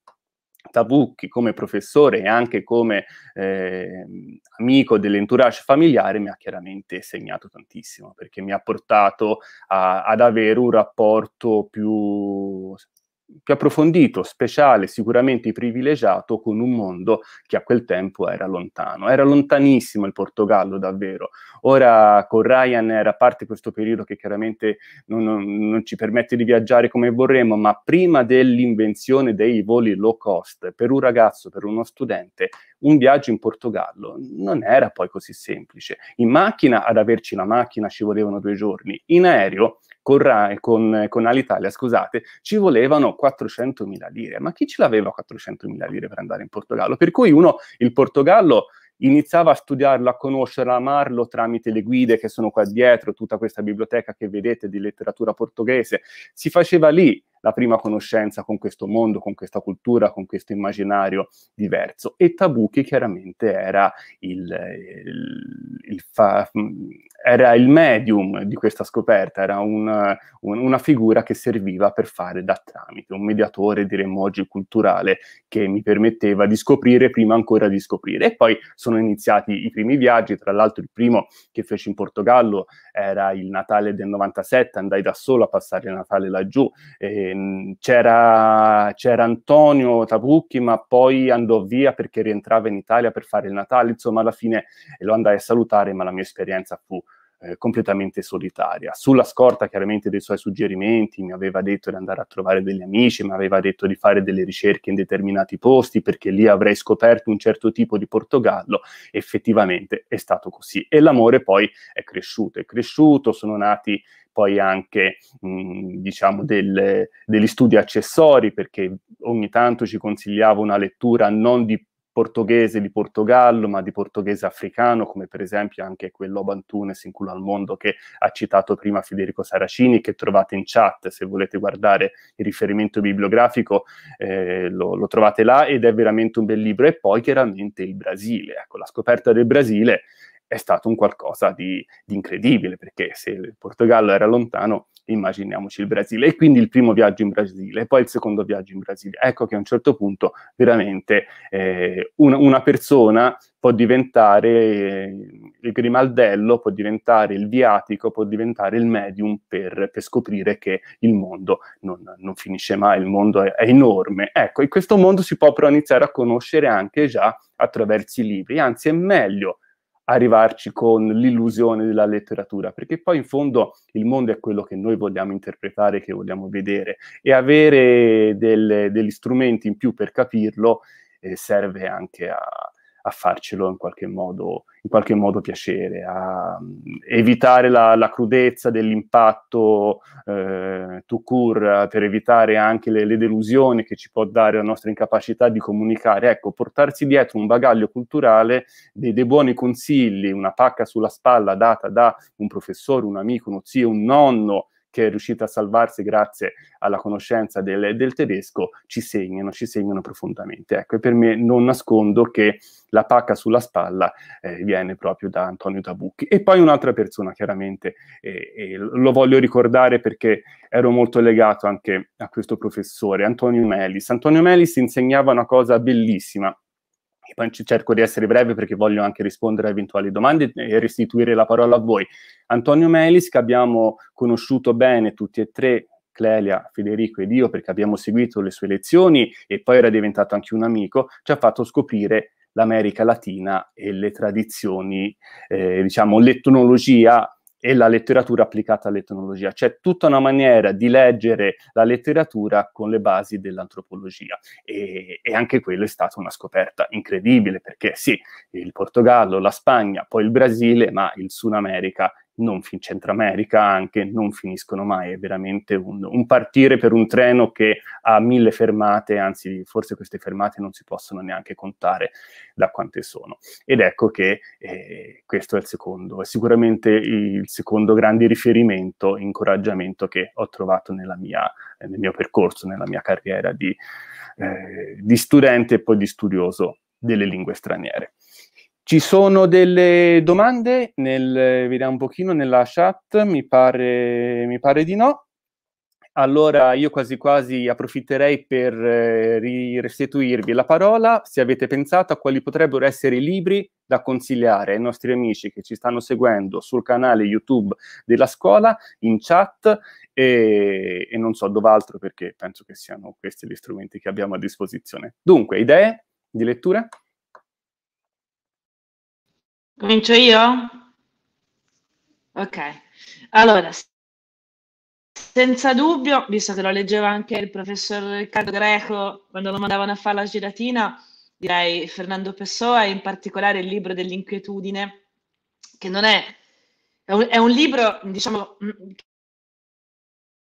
Tabucchi come professore e anche come eh, amico dell'entourage familiare mi ha chiaramente segnato tantissimo perché mi ha portato a, ad avere un rapporto più più approfondito, speciale, sicuramente privilegiato con un mondo che a quel tempo era lontano. Era lontanissimo il Portogallo davvero. Ora con Ryan a parte questo periodo che chiaramente non, non, non ci permette di viaggiare come vorremmo, ma prima dell'invenzione dei voli low cost, per un ragazzo, per uno studente, un viaggio in Portogallo non era poi così semplice. In macchina, ad averci la macchina ci volevano due giorni, in aereo con, Rai, eh, con, eh, con Alitalia, scusate, ci volevano 400.000 lire. Ma chi ce l'aveva 400.000 lire per andare in Portogallo? Per cui uno, il Portogallo iniziava a studiarlo, a conoscerlo, a amarlo tramite le guide che sono qua dietro, tutta questa biblioteca che vedete di letteratura portoghese. Si faceva lì la prima conoscenza con questo mondo, con questa cultura, con questo immaginario diverso. E Tabù che chiaramente era il, il, il fa, era il medium di questa scoperta, era una, una figura che serviva per fare da tramite, un mediatore, diremmo oggi, culturale che mi permetteva di scoprire prima ancora di scoprire. E poi sono iniziati i primi viaggi, tra l'altro il primo che feci in Portogallo era il Natale del 97, andai da solo a passare il Natale laggiù. E, c'era, c'era Antonio Tabucchi, ma poi andò via perché rientrava in Italia per fare il Natale. Insomma, alla fine lo andai a salutare, ma la mia esperienza fu eh, completamente solitaria. Sulla scorta chiaramente dei suoi suggerimenti, mi aveva detto di andare a trovare degli amici, mi aveva detto di fare delle ricerche in determinati posti perché lì avrei scoperto un certo tipo di Portogallo, effettivamente è stato così. E l'amore poi è cresciuto, è cresciuto, sono nati poi anche mh, diciamo del, degli studi accessori perché ogni tanto ci consigliava una lettura non di portoghese di Portogallo, ma di portoghese africano, come per esempio anche quell'Oban Tunes in culo al mondo che ha citato prima Federico Saracini, che trovate in chat se volete guardare il riferimento bibliografico, eh, lo, lo, trovate là ed è veramente un bel libro. E poi chiaramente il Brasile, ecco, la scoperta del Brasile è stato un qualcosa di, di incredibile, perché se il Portogallo era lontano, immaginiamoci il Brasile. E quindi il primo viaggio in Brasile, poi il secondo viaggio in Brasile. Ecco che a un certo punto veramente eh, una, una, persona può diventare eh, il grimaldello, può diventare il viatico, può diventare il medium per, per scoprire che il mondo non, non finisce mai, il mondo è, è, enorme. Ecco, in questo mondo si può però iniziare a conoscere anche già attraverso i libri, anzi è meglio arrivarci con l'illusione della letteratura, perché poi in fondo il mondo è quello che noi vogliamo interpretare, che vogliamo vedere e avere del, degli strumenti in più per capirlo eh, serve anche a, a farcelo in qualche modo, in qualche modo piacere, a mm, evitare la, la crudezza dell'impatto eh, to cure, per evitare anche le, le, delusioni che ci può dare la nostra incapacità di comunicare. Ecco, portarsi dietro un bagaglio culturale, dei, dei buoni consigli, una pacca sulla spalla data da un professore, un amico, uno zio, un nonno, che è riuscita a salvarsi grazie alla conoscenza del, del tedesco, ci segnano, ci segnano profondamente. Ecco, e per me non nascondo che la pacca sulla spalla eh, viene proprio da Antonio Tabucchi. E poi un'altra persona, chiaramente, eh, eh, lo voglio ricordare perché ero molto legato anche a questo professore, Antonio Melis. Antonio Melis insegnava una cosa bellissima, e poi cerco di essere breve perché voglio anche rispondere a eventuali domande e restituire la parola a voi. Antonio Melis, che abbiamo conosciuto bene tutti e tre, Clelia, Federico ed io, perché abbiamo seguito le sue lezioni e poi era diventato anche un amico, ci ha fatto scoprire l'America Latina e le tradizioni, eh, diciamo, l'etnologia e la letteratura applicata all'etnologia. C'è tutta una maniera di leggere la letteratura con le basi dell'antropologia e, e, anche quello è stata una scoperta incredibile perché sì, il Portogallo, la Spagna, poi il Brasile, ma il Sud America non in Centro America anche, non finiscono mai, è veramente un, un, partire per un treno che ha mille fermate, anzi forse queste fermate non si possono neanche contare da quante sono. Ed ecco che eh, questo è il secondo, è sicuramente il secondo grande riferimento, incoraggiamento che ho trovato mia, nel mio percorso, nella mia carriera di, eh, di studente e poi di studioso delle lingue straniere. Ci sono delle domande? Nel, vediamo un pochino nella chat, mi pare, mi pare di no. Allora io quasi quasi approfitterei per eh, restituirvi la parola se avete pensato a quali potrebbero essere i libri da consigliare ai nostri amici che ci stanno seguendo sul canale YouTube della scuola, in chat e, e non so dov'altro perché penso che siano questi gli strumenti che abbiamo a disposizione. Dunque, idee di lettura? Comincio io? Ok, allora, senza dubbio, visto che lo leggeva anche il professor Riccardo Greco quando lo mandavano a fare la giratina, direi Fernando Pessoa e in particolare il libro dell'inquietudine, che non è, è un, è un libro, diciamo, mm,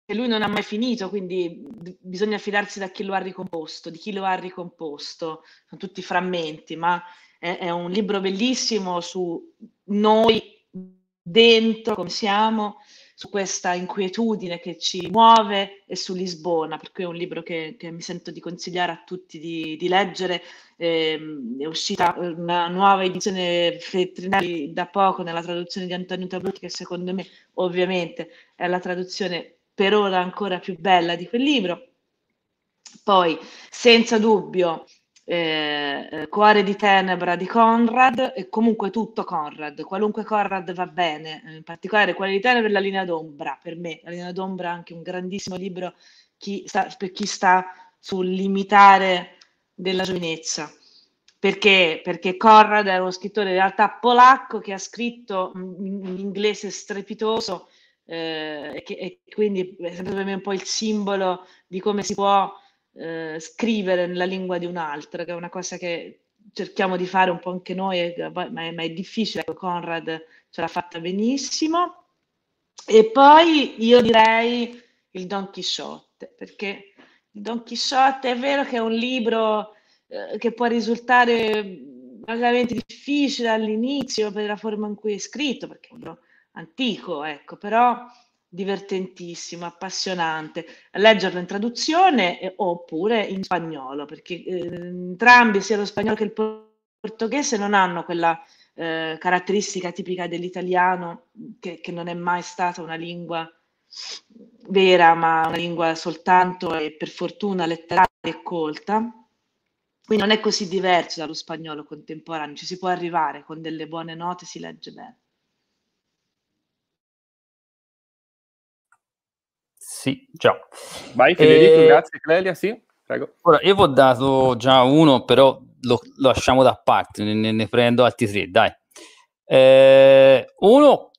che lui non ha mai finito, quindi bisogna fidarsi da chi lo ha ricomposto, di chi lo ha ricomposto, sono tutti frammenti, ma è, è un libro bellissimo su noi dentro, come siamo, su questa inquietudine che ci muove e su Lisbona, per cui è un libro che, che mi sento di consigliare a tutti di, di leggere. Eh, è uscita una nuova edizione Feltrinelli da poco nella traduzione di Antonio Tabuti, che secondo me ovviamente è la traduzione per ora ancora più bella di quel libro. Poi, senza dubbio, eh, eh, Cuore di Tenebra di Conrad e comunque tutto Conrad, qualunque Conrad va bene, eh, in particolare Cuore di Tenebra e La linea d'ombra, per me La linea d'ombra è anche un grandissimo libro chi sta, per chi sta sul limitare della giovinezza. Perché? Perché Conrad è uno scrittore in realtà polacco che ha scritto in inglese strepitoso eh, e, che, e quindi è sempre per me un po' il simbolo di come si può eh, scrivere nella lingua di un altro, che è una cosa che cerchiamo di fare un po' anche noi, eh, ma è, ma è difficile. Ecco, Conrad ce l'ha fatta benissimo. E poi io direi il Don Chisciotte, perché il Don Chisciotte è vero che è un libro eh, che può risultare vagamente difficile all'inizio per la forma in cui è scritto, perché è un libro antico, ecco, però divertentissimo, appassionante, leggerlo in traduzione eh, oppure in spagnolo, perché eh, entrambi, sia lo spagnolo che il portoghese, non hanno quella eh, caratteristica tipica dell'italiano, che, che, non è mai stata una lingua vera, ma una lingua soltanto e per fortuna letteraria e colta. Quindi non è così diverso dallo spagnolo contemporaneo, ci si può arrivare con delle buone note, si legge bene. Sì, ciao. Vai Federico, e... Eh, grazie Clelia, sì, prego. Ora, io ho dato già uno, però lo, lo lasciamo da parte, ne, ne, prendo altri tre, dai. Eh, uno,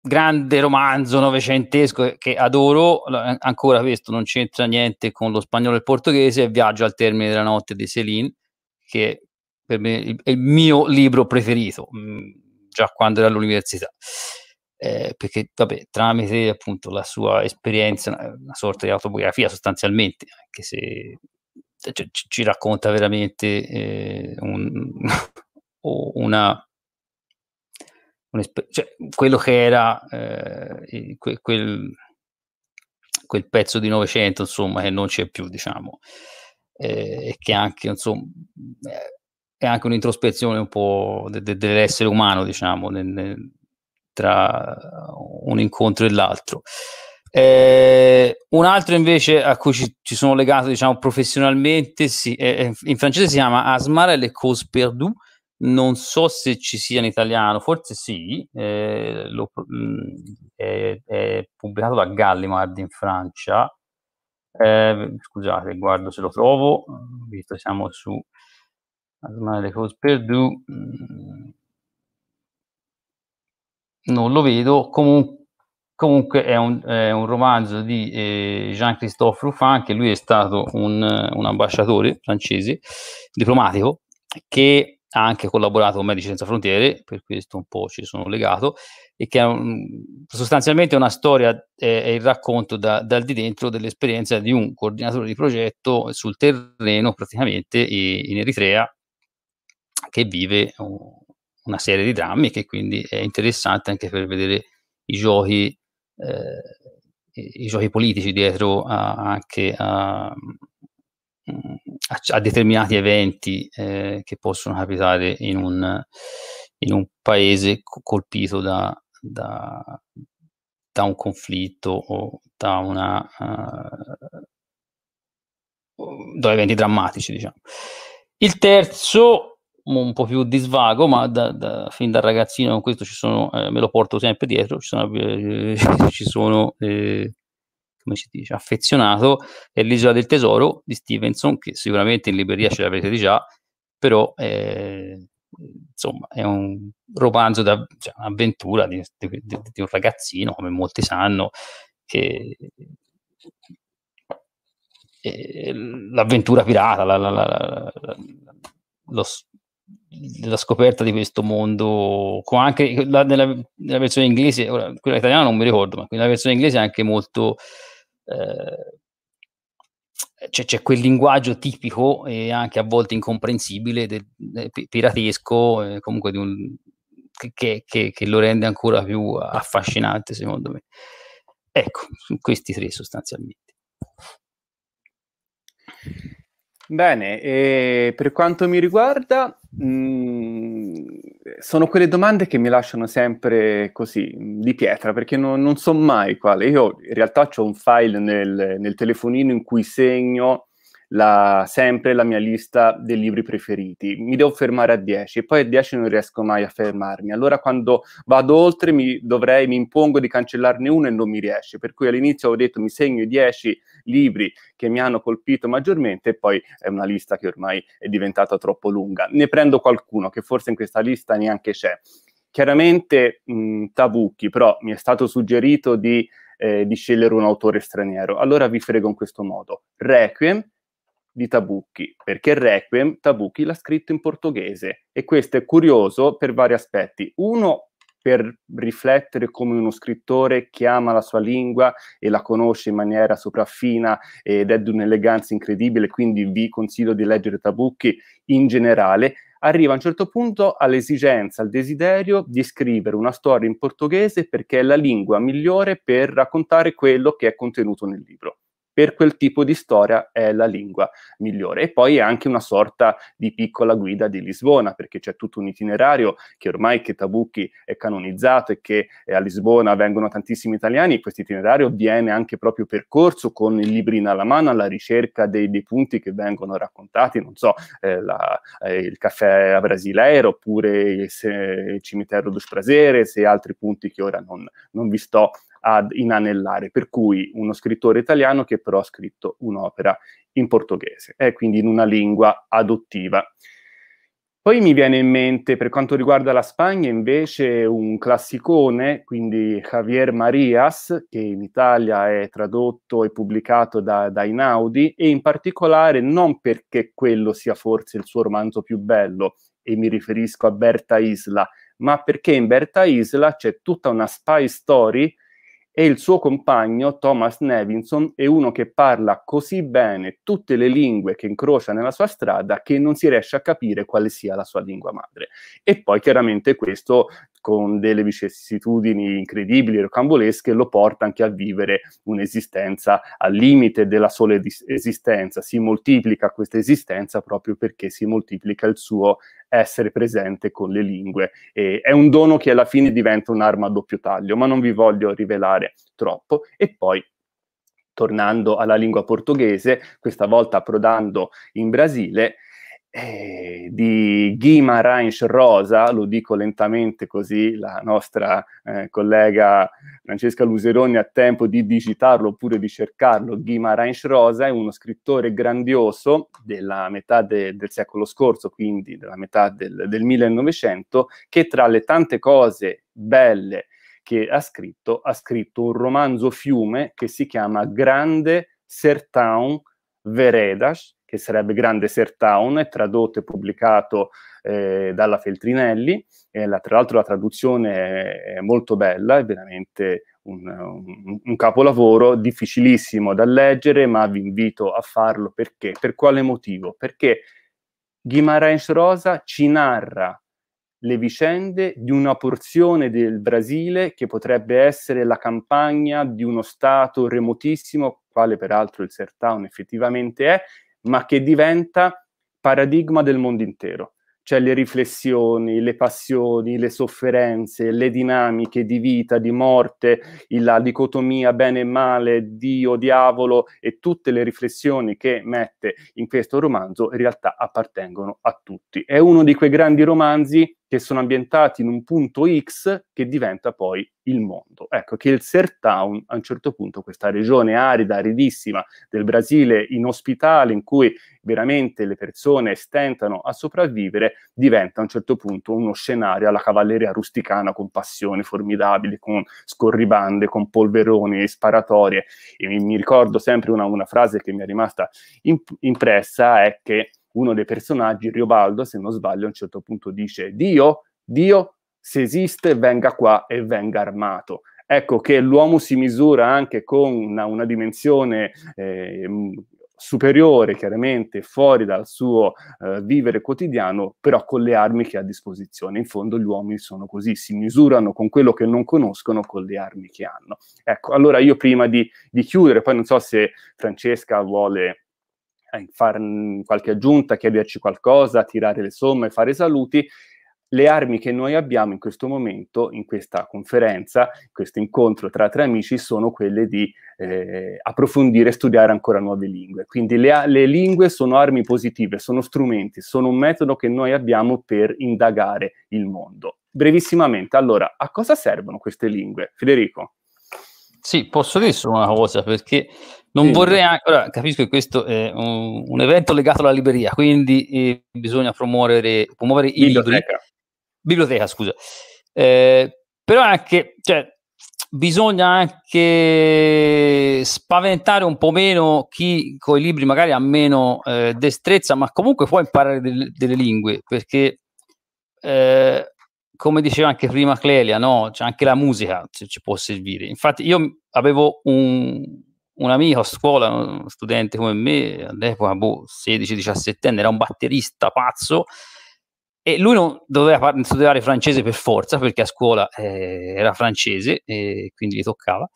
grande romanzo novecentesco che adoro, ancora questo non c'entra niente con lo spagnolo e il portoghese, è Viaggio al termine della notte di Céline, che per me è il mio libro preferito, mm, già quando ero all'università eh, perché vabbè, tramite appunto la sua esperienza, una sorta di autobiografia sostanzialmente, anche se cioè, ci racconta veramente eh, un, una, cioè, quello che era eh, que, quel, quel, pezzo di Novecento, insomma, che non c'è più, diciamo, eh, e che anche, insomma, eh, è anche un'introspezione un po' de, de, dell'essere umano, diciamo, nel, nel tra un incontro e l'altro. Eh, un altro invece a cui ci, ci sono legato diciamo, professionalmente si, eh, in francese si chiama Asmar e le cause perdues non so se ci sia in italiano forse sì eh, lo, mm, è, è, pubblicato da Gallimard in Francia eh, scusate guardo se lo trovo visto siamo su Asmar e le cause perdues mm, non lo vedo, Comun- comunque è un, è un, romanzo di eh, Jean-Christophe Ruffin, che lui è stato un, un ambasciatore francese, diplomatico, che ha anche collaborato con Medici Senza Frontiere, per questo un po' ci sono legato, e che è un, sostanzialmente è una storia, è, è il racconto da, dal di dentro dell'esperienza di un coordinatore di progetto sul terreno praticamente in Eritrea che vive una serie di drammi che quindi è interessante anche per vedere i giochi, eh, i giochi politici dietro a, anche a, mm, a, a, determinati eventi eh, che possono capitare in un, in un paese colpito da, da, da, un conflitto o da, una, uh, da eventi drammatici, diciamo. Il terzo un po' più di svago, ma da, da, fin da ragazzino con questo ci sono, eh, me lo porto sempre dietro, ci sono, eh, ci sono eh, come si dice, affezionato, è l'isola del tesoro di Stevenson, che sicuramente in libreria ce l'avete già, però eh, insomma è un romanzo da cioè, un'avventura di, di, di, di, un ragazzino, come molti sanno, che eh, l'avventura pirata, la, la, la, lo, della scoperta di questo mondo, con anche la, nella, nella, versione inglese, ora, quella italiana non mi ricordo, ma nella versione inglese è anche molto... Eh, c'è, c'è, quel linguaggio tipico e anche a volte incomprensibile del, del piratesco, eh, comunque di un, che, che, che, lo rende ancora più affascinante, secondo me. Ecco, questi tre sostanzialmente. Bene, e eh, per quanto mi riguarda, mh, mm, sono quelle domande che mi lasciano sempre così, di pietra, perché non, non so mai quale. Io in realtà ho un file nel, nel telefonino in cui segno la, sempre la mia lista dei libri preferiti. Mi devo fermare a 10 e poi a 10 non riesco mai a fermarmi. Allora quando vado oltre mi, dovrei, mi impongo di cancellarne uno e non mi riesce. Per cui all'inizio ho detto mi segno i 10 libri che mi hanno colpito maggiormente e poi è una lista che ormai è diventata troppo lunga. Ne prendo qualcuno che forse in questa lista neanche c'è. Chiaramente mh, Tabucchi, però mi è stato suggerito di, eh, di scegliere un autore straniero. Allora vi frego in questo modo. Requiem, di Tabucchi, perché Requiem Tabucchi l'ha scritto in portoghese e questo è curioso per vari aspetti. Uno, per riflettere come uno scrittore che ama la sua lingua e la conosce in maniera sopraffina ed è di un'eleganza incredibile, quindi vi consiglio di leggere Tabucchi in generale, arriva a un certo punto all'esigenza, al desiderio di scrivere una storia in portoghese perché è la lingua migliore per raccontare quello che è contenuto nel libro per quel tipo di storia è la lingua migliore. E poi è anche una sorta di piccola guida di Lisbona, perché c'è tutto un itinerario che ormai che Tabucchi è canonizzato e che eh, a Lisbona vengono tantissimi italiani, questo itinerario viene anche proprio percorso con i libri alla mano, alla ricerca dei, dei punti che vengono raccontati, non so, eh, la, eh, il caffè a Brasileiro, oppure il, se, il cimitero dos Prazeres e altri punti che ora non, non vi sto ad inanellare, per cui uno scrittore italiano che però ha scritto un'opera in portoghese, è eh, quindi in una lingua adottiva. Poi mi viene in mente, per quanto riguarda la Spagna, invece un classicone, quindi Javier Marias, che in Italia è tradotto e pubblicato da, da Inaudi, e in particolare non perché quello sia forse il suo romanzo più bello, e mi riferisco a Berta Isla, ma perché in Berta Isla c'è tutta una spy story e il suo compagno Thomas Nevinson è uno che parla così bene tutte le lingue che incrocia nella sua strada che non si riesce a capire quale sia la sua lingua madre. E poi chiaramente questo con delle vicissitudini incredibili, e rocambolesche, lo porta anche a vivere un'esistenza al limite della sola esistenza, si moltiplica questa esistenza proprio perché si moltiplica il suo essere presente con le lingue. E è un dono che alla fine diventa un'arma a doppio taglio, ma non vi voglio rivelare troppo. E poi tornando alla lingua portoghese, questa volta approdando in Brasile, eh, di Guimaraes Rosa, lo dico lentamente così la nostra eh, collega Francesca Luseroni ha tempo di digitarlo oppure di cercarlo, Ghima Guimaraes Rosa è uno scrittore grandioso della metà de- del secolo scorso, quindi della metà del, del 1900, che tra le tante cose belle che ha scritto, ha scritto un romanzo fiume che si chiama Grande Sertão Veredas, che sarebbe Grande Sertown, è tradotto e pubblicato eh, dalla Feltrinelli, eh, la, tra l'altro la traduzione è, molto bella, è veramente un, un, un, capolavoro difficilissimo da leggere, ma vi invito a farlo perché? Per quale motivo? Perché Guimarães Rosa ci narra le vicende di una porzione del Brasile che potrebbe essere la campagna di uno Stato remotissimo, quale peraltro il Sertown effettivamente è, ma che diventa paradigma del mondo intero. Cioè le riflessioni, le passioni, le sofferenze, le dinamiche di vita, di morte, la dicotomia bene e male, Dio, diavolo e tutte le riflessioni che mette in questo romanzo in realtà appartengono a tutti. È uno di quei grandi romanzi che sono ambientati in un punto X che diventa poi il mondo. Ecco che il Sertown, a un certo punto, questa regione arida, aridissima del Brasile inospitale, in cui veramente le persone stentano a sopravvivere, diventa a un certo punto uno scenario alla cavalleria rusticana con passioni formidabili, con scorribande, con polveroni, e sparatorie. E mi, mi ricordo sempre una, una, frase che mi è rimasta imp- impressa, è che uno dei personaggi, Riobaldo, se non sbaglio, a un certo punto dice Dio, Dio, se esiste, venga qua e venga armato. Ecco che l'uomo si misura anche con una, una dimensione eh, mm, superiore, chiaramente fuori dal suo eh, vivere quotidiano, però con le armi che ha a disposizione. In fondo gli uomini sono così, si misurano con quello che non conoscono, con le armi che hanno. Ecco, allora io prima di, di chiudere, poi non so se Francesca vuole eh, fare mm, qualche aggiunta, chiederci qualcosa, tirare le somme, fare saluti. Le armi che noi abbiamo in questo momento, in questa conferenza, in questo incontro tra tre amici, sono quelle di eh, approfondire e studiare ancora nuove lingue. Quindi le, le lingue sono armi positive, sono strumenti, sono un metodo che noi abbiamo per indagare il mondo. Brevissimamente, allora, a cosa servono queste lingue? Federico? Sì, posso dire solo una cosa, perché non sì. vorrei anche... Ora, capisco che questo è un, un evento legato alla libreria, quindi eh, bisogna promuovere, promuovere biblioteca. i libri. Biblioteca, scusa. Eh, però anche, cioè, bisogna anche spaventare un po' meno chi con i libri magari ha meno eh, destrezza, ma comunque può imparare del, delle lingue, perché eh, come diceva anche prima Clelia, no? cioè anche la musica ci, ci, può servire. Infatti io avevo un, un amico a scuola, un studente come me, all'epoca boh, 16-17 anni, era un batterista pazzo e lui non doveva studiare francese per forza perché a scuola eh, era francese e quindi gli toccava,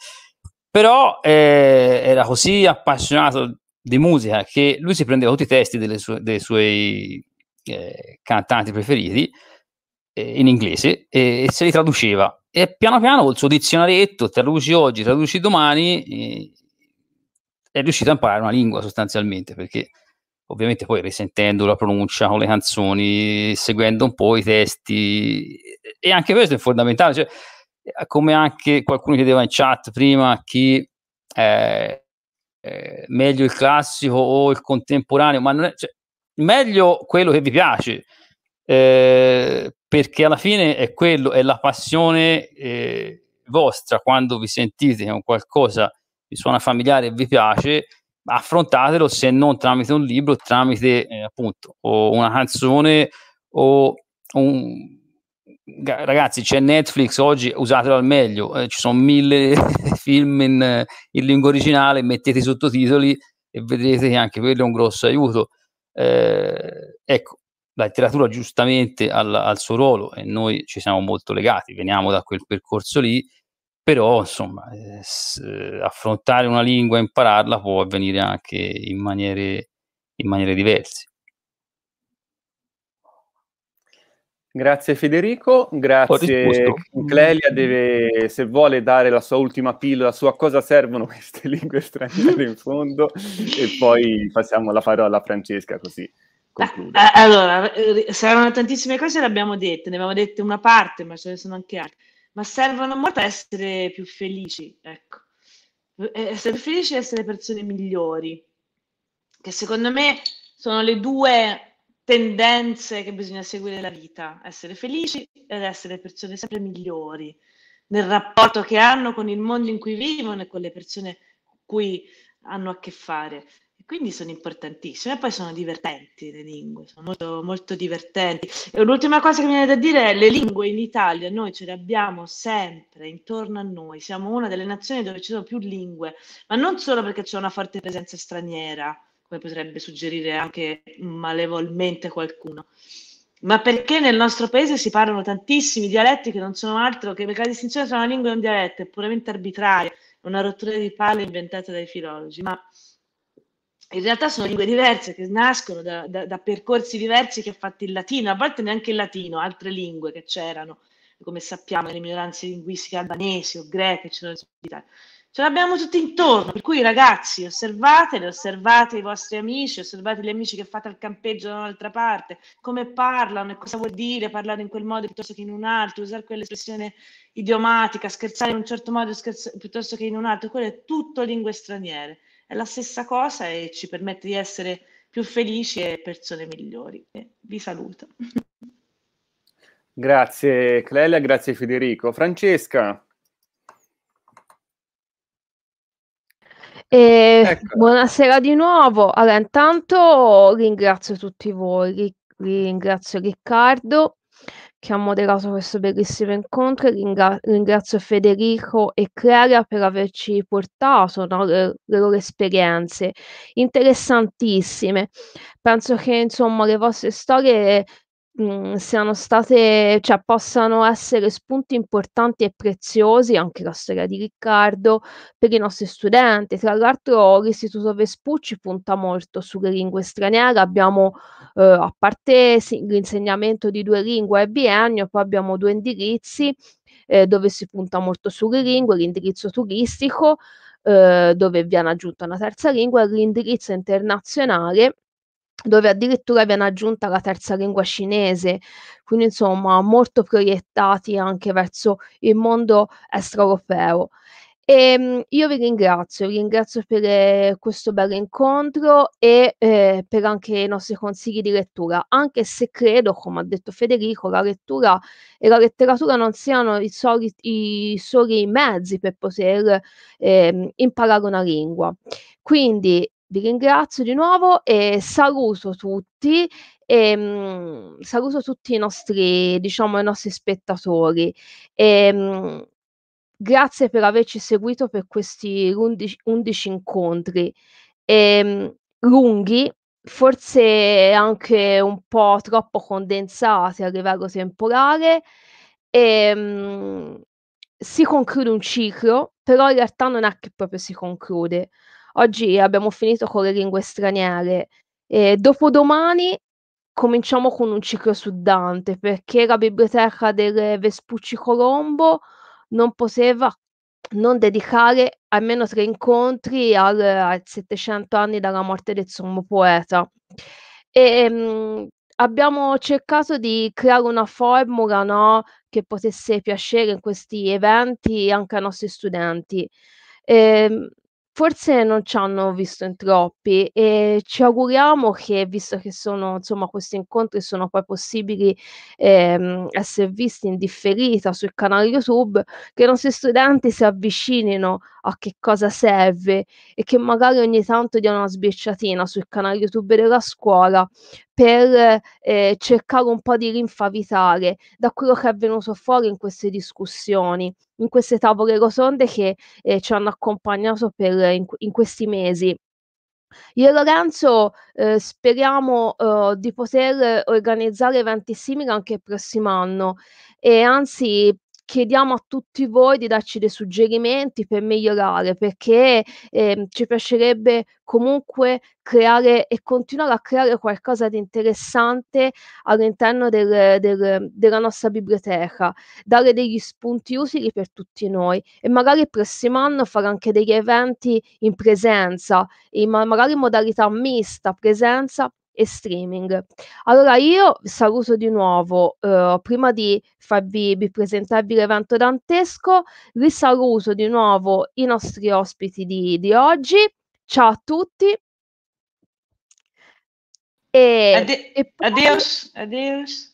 però eh, era così appassionato di musica che lui si prendeva tutti i testi sue, dei suoi eh, cantanti preferiti eh, in inglese e, se li traduceva. E piano piano col suo dizionarietto, traduci oggi, traduci domani, eh, è riuscito a imparare una lingua sostanzialmente, perché ovviamente poi risentendo la pronuncia con le canzoni, seguendo un po' i testi, e anche questo è fondamentale, cioè, eh, come anche qualcuno chiedeva in chat prima chi è, è meglio il classico o il contemporaneo, ma non è, cioè, meglio quello che vi piace. Eh, perché alla fine è quello, è la passione eh, vostra quando vi sentite che un qualcosa vi suona familiare e vi piace, affrontatelo se non tramite un libro, tramite eh, appunto o una canzone o un... Ragazzi, c'è Netflix oggi, usatelo al meglio, eh, ci sono mille film in, in, lingua originale, mettete i sottotitoli e vedrete che anche quello è un grosso aiuto. Eh, ecco, la letteratura giustamente al, al, suo ruolo e noi ci siamo molto legati, veniamo da quel percorso lì, però insomma eh, eh affrontare una lingua e impararla può avvenire anche in maniere, in maniere diverse. Grazie Federico, grazie Clelia deve, se vuole, dare la sua ultima pillola su a cosa servono queste lingue straniere in fondo e poi passiamo la parola a Francesca così conclude. Eh, allora, eh, servono tantissime cose, le abbiamo dette, ne abbiamo dette una parte, ma ce ne sono anche altre. Ma servono molto essere più felici, ecco. Eh, essere felici e essere persone migliori, che secondo me sono le due tendenze che bisogna seguire nella vita, essere felici ed essere persone sempre migliori nel rapporto che hanno con il mondo in cui vivono e con le persone con cui hanno a che fare quindi sono importantissime. E poi sono divertenti le lingue, sono molto, molto divertenti. E l'ultima cosa che mi viene da dire è le lingue in Italia, noi ce le abbiamo sempre intorno a noi, siamo una delle nazioni dove ci sono più lingue, ma non solo perché c'è una forte presenza straniera, come potrebbe suggerire anche malevolmente qualcuno, ma perché nel nostro paese si parlano tantissimi dialetti che non sono altro che perché la distinzione tra una lingua e un dialetto è puramente arbitraria, una rottura di palle inventata dai filologi, ma in realtà sono lingue diverse che nascono da, da, da percorsi diversi che ha fatto il latino, a volte neanche il latino, altre lingue che c'erano, come sappiamo, le minoranze linguistiche albanesi o greche, c'erano ce l'abbiamo tutti intorno, per cui ragazzi osservatele, osservate i vostri amici, osservate gli amici che fate al campeggio da un'altra parte, come parlano e cosa vuol dire parlare in quel modo piuttosto che in un altro, usare quell'espressione idiomatica, scherzare in un certo modo scherz- piuttosto che in un altro, quello è tutto lingue straniere è la stessa cosa e ci permette di essere più felici e persone migliori. Eh, vi saluto. Grazie Clelia, grazie Federico. Francesca. Eh, ecco. Buonasera di nuovo. Allora, intanto ringrazio tutti voi, ringrazio Riccardo che ha moderato questo bellissimo incontro. Ringra- ringrazio Federico e Clara per averci portato no, le, le, loro esperienze interessantissime. Penso che insomma le vostre storie Mhmm, siano state, cioè possano essere spunti importanti e preziosi anche la storia di Riccardo per i nostri studenti. Tra l'altro l'Istituto Vespucci punta molto sulle lingue straniere, abbiamo eh, a parte l'insegnamento di due lingue e biennio, poi abbiamo due indirizzi eh, dove si punta molto sulle lingue, l'indirizzo turistico eh, dove viene aggiunta una terza lingua, e l'indirizzo internazionale dove addirittura viene aggiunta la terza lingua cinese, quindi insomma molto proiettati anche verso il mondo extraeuropeo. E, ehm, io vi ringrazio, vi ringrazio per eh, questo bel incontro e eh, per anche i nostri consigli di lettura, anche se credo, come ha detto Federico, la lettura e la letteratura non siano i, soli, i soli mezzi per poter eh, imparare una lingua. Quindi vi ringrazio di nuovo e saluto tutti e ehm, saluto tutti i nostri, diciamo, i nostri spettatori. E, ehm, grazie per averci seguito per questi 11 incontri. E, ehm, lunghi, forse anche un po' troppo condensati a livello temporale. E, si conclude un ciclo, però in realtà non è che proprio si conclude. Oggi abbiamo finito con le lingue straniere. E dopodomani cominciamo con un ciclo su Dante, perché la biblioteca del Vespucci Colombo non poteva non dedicare almeno tre incontri al, al 700 anni dalla morte del sommo poeta. E, ehm, mh, abbiamo cercato di creare una formula no, che potesse piacere in questi eventi anche ai nostri studenti. E, ehm, forse non ci hanno visto in troppi e ci auguriamo che, visto che sono, insomma, questi incontri sono poi possibili ehm, essere visti in differita sul canale YouTube, che i nostri studenti si avvicinino a che cosa serve e che magari ogni tanto dia una sbirciatina sul canale YouTube della scuola per eh, cercare un po' di rinfavitare da quello che è venuto fuori in queste discussioni, in queste tavole rotonde che eh, ci hanno accompagnato per, eh, in, in questi mesi. Io e Lorenzo eh, speriamo eh, di poter eh, organizzare eventi simili anche il prossimo anno e anzi chiediamo a tutti voi di darci dei suggerimenti per migliorare, perché eh, ci piacerebbe comunque creare e continuare a creare qualcosa di interessante all'interno del, del, della nostra biblioteca, dare degli spunti utili per tutti noi e magari il prossimo anno fare anche degli eventi in presenza, in, magari in modalità mista, presenza e streaming. Allora io saluto di nuovo, eh, prima di farvi di presentarvi l'evento dantesco, risaluto di nuovo i nostri ospiti di, di oggi. Ciao a tutti. E, Adi- e poi... Adios, adios.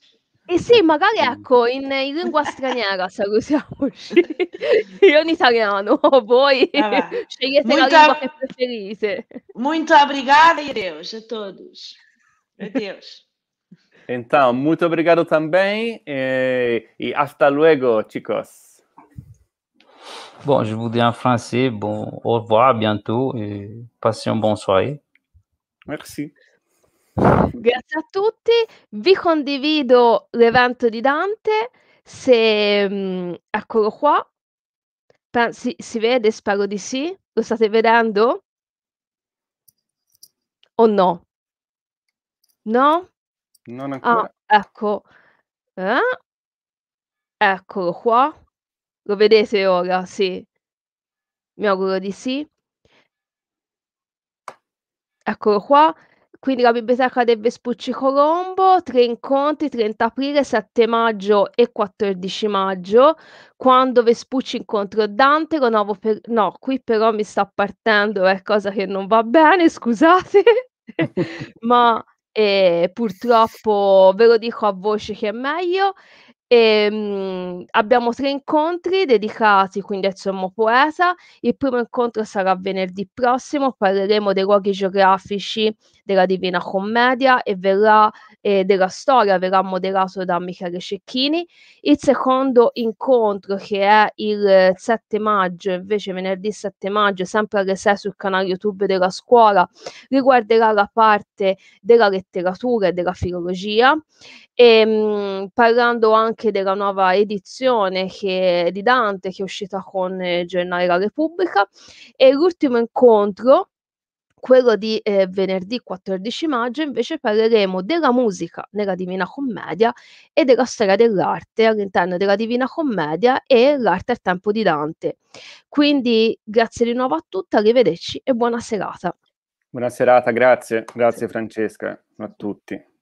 E sì, magari mm. ecco, in, in lingua straniera salutiamoci. Io in italiano, voi ah, Vabbè. scegliete Muito la lingua ab... che preferite. Muito obrigada e Deus a tutti. Meu Deus. Então, muito obrigado também e, e hasta luego, chicos. Bon, je vous dis en français, bon, au revoir, bientôt e passez un bonne soirée. Merci. Grazie a tutti, vi condivido l'evento di Dante, se, mm, eccolo qua, si, si vede, spero di sì, lo state vedendo? O no? No? Non ah, ancora. Ah, ecco. Eh? Eccolo qua. Lo vedete ora? Sì. Mi auguro di sì. Eccolo qua. Quindi la biblioteca del Vespucci Colombo, tre incontri, 30 aprile, 7 maggio e 14 maggio, quando Vespucci incontro Dante, lo nuovo per... no, qui però mi sta partendo, è cosa che non va bene, scusate, ma e purtroppo ve lo dico a voce che è meglio e, ehm, abbiamo tre incontri dedicati quindi al sommo poeta. Il primo incontro sarà venerdì prossimo, parleremo dei luoghi geografici della Divina Commedia e verrà, eh, della storia, verrà moderato da Michele Cecchini. Il secondo incontro che è il 7 maggio, invece venerdì 7 maggio, sempre alle 6 sul canale YouTube della scuola, riguarderà la parte della letteratura e della filologia, e, ehm, mh, parlando anche anche della nuova edizione che, di Dante che è uscita con il eh, giornale La Repubblica e l'ultimo incontro quello di eh, venerdì 14 maggio invece parleremo della musica nella Divina Commedia e della storia dell'arte all'interno della Divina Commedia e l'arte al tempo di Dante. Quindi grazie di nuovo a tutti, arrivederci e buona serata. Buona serata, grazie, grazie Francesca a tutti.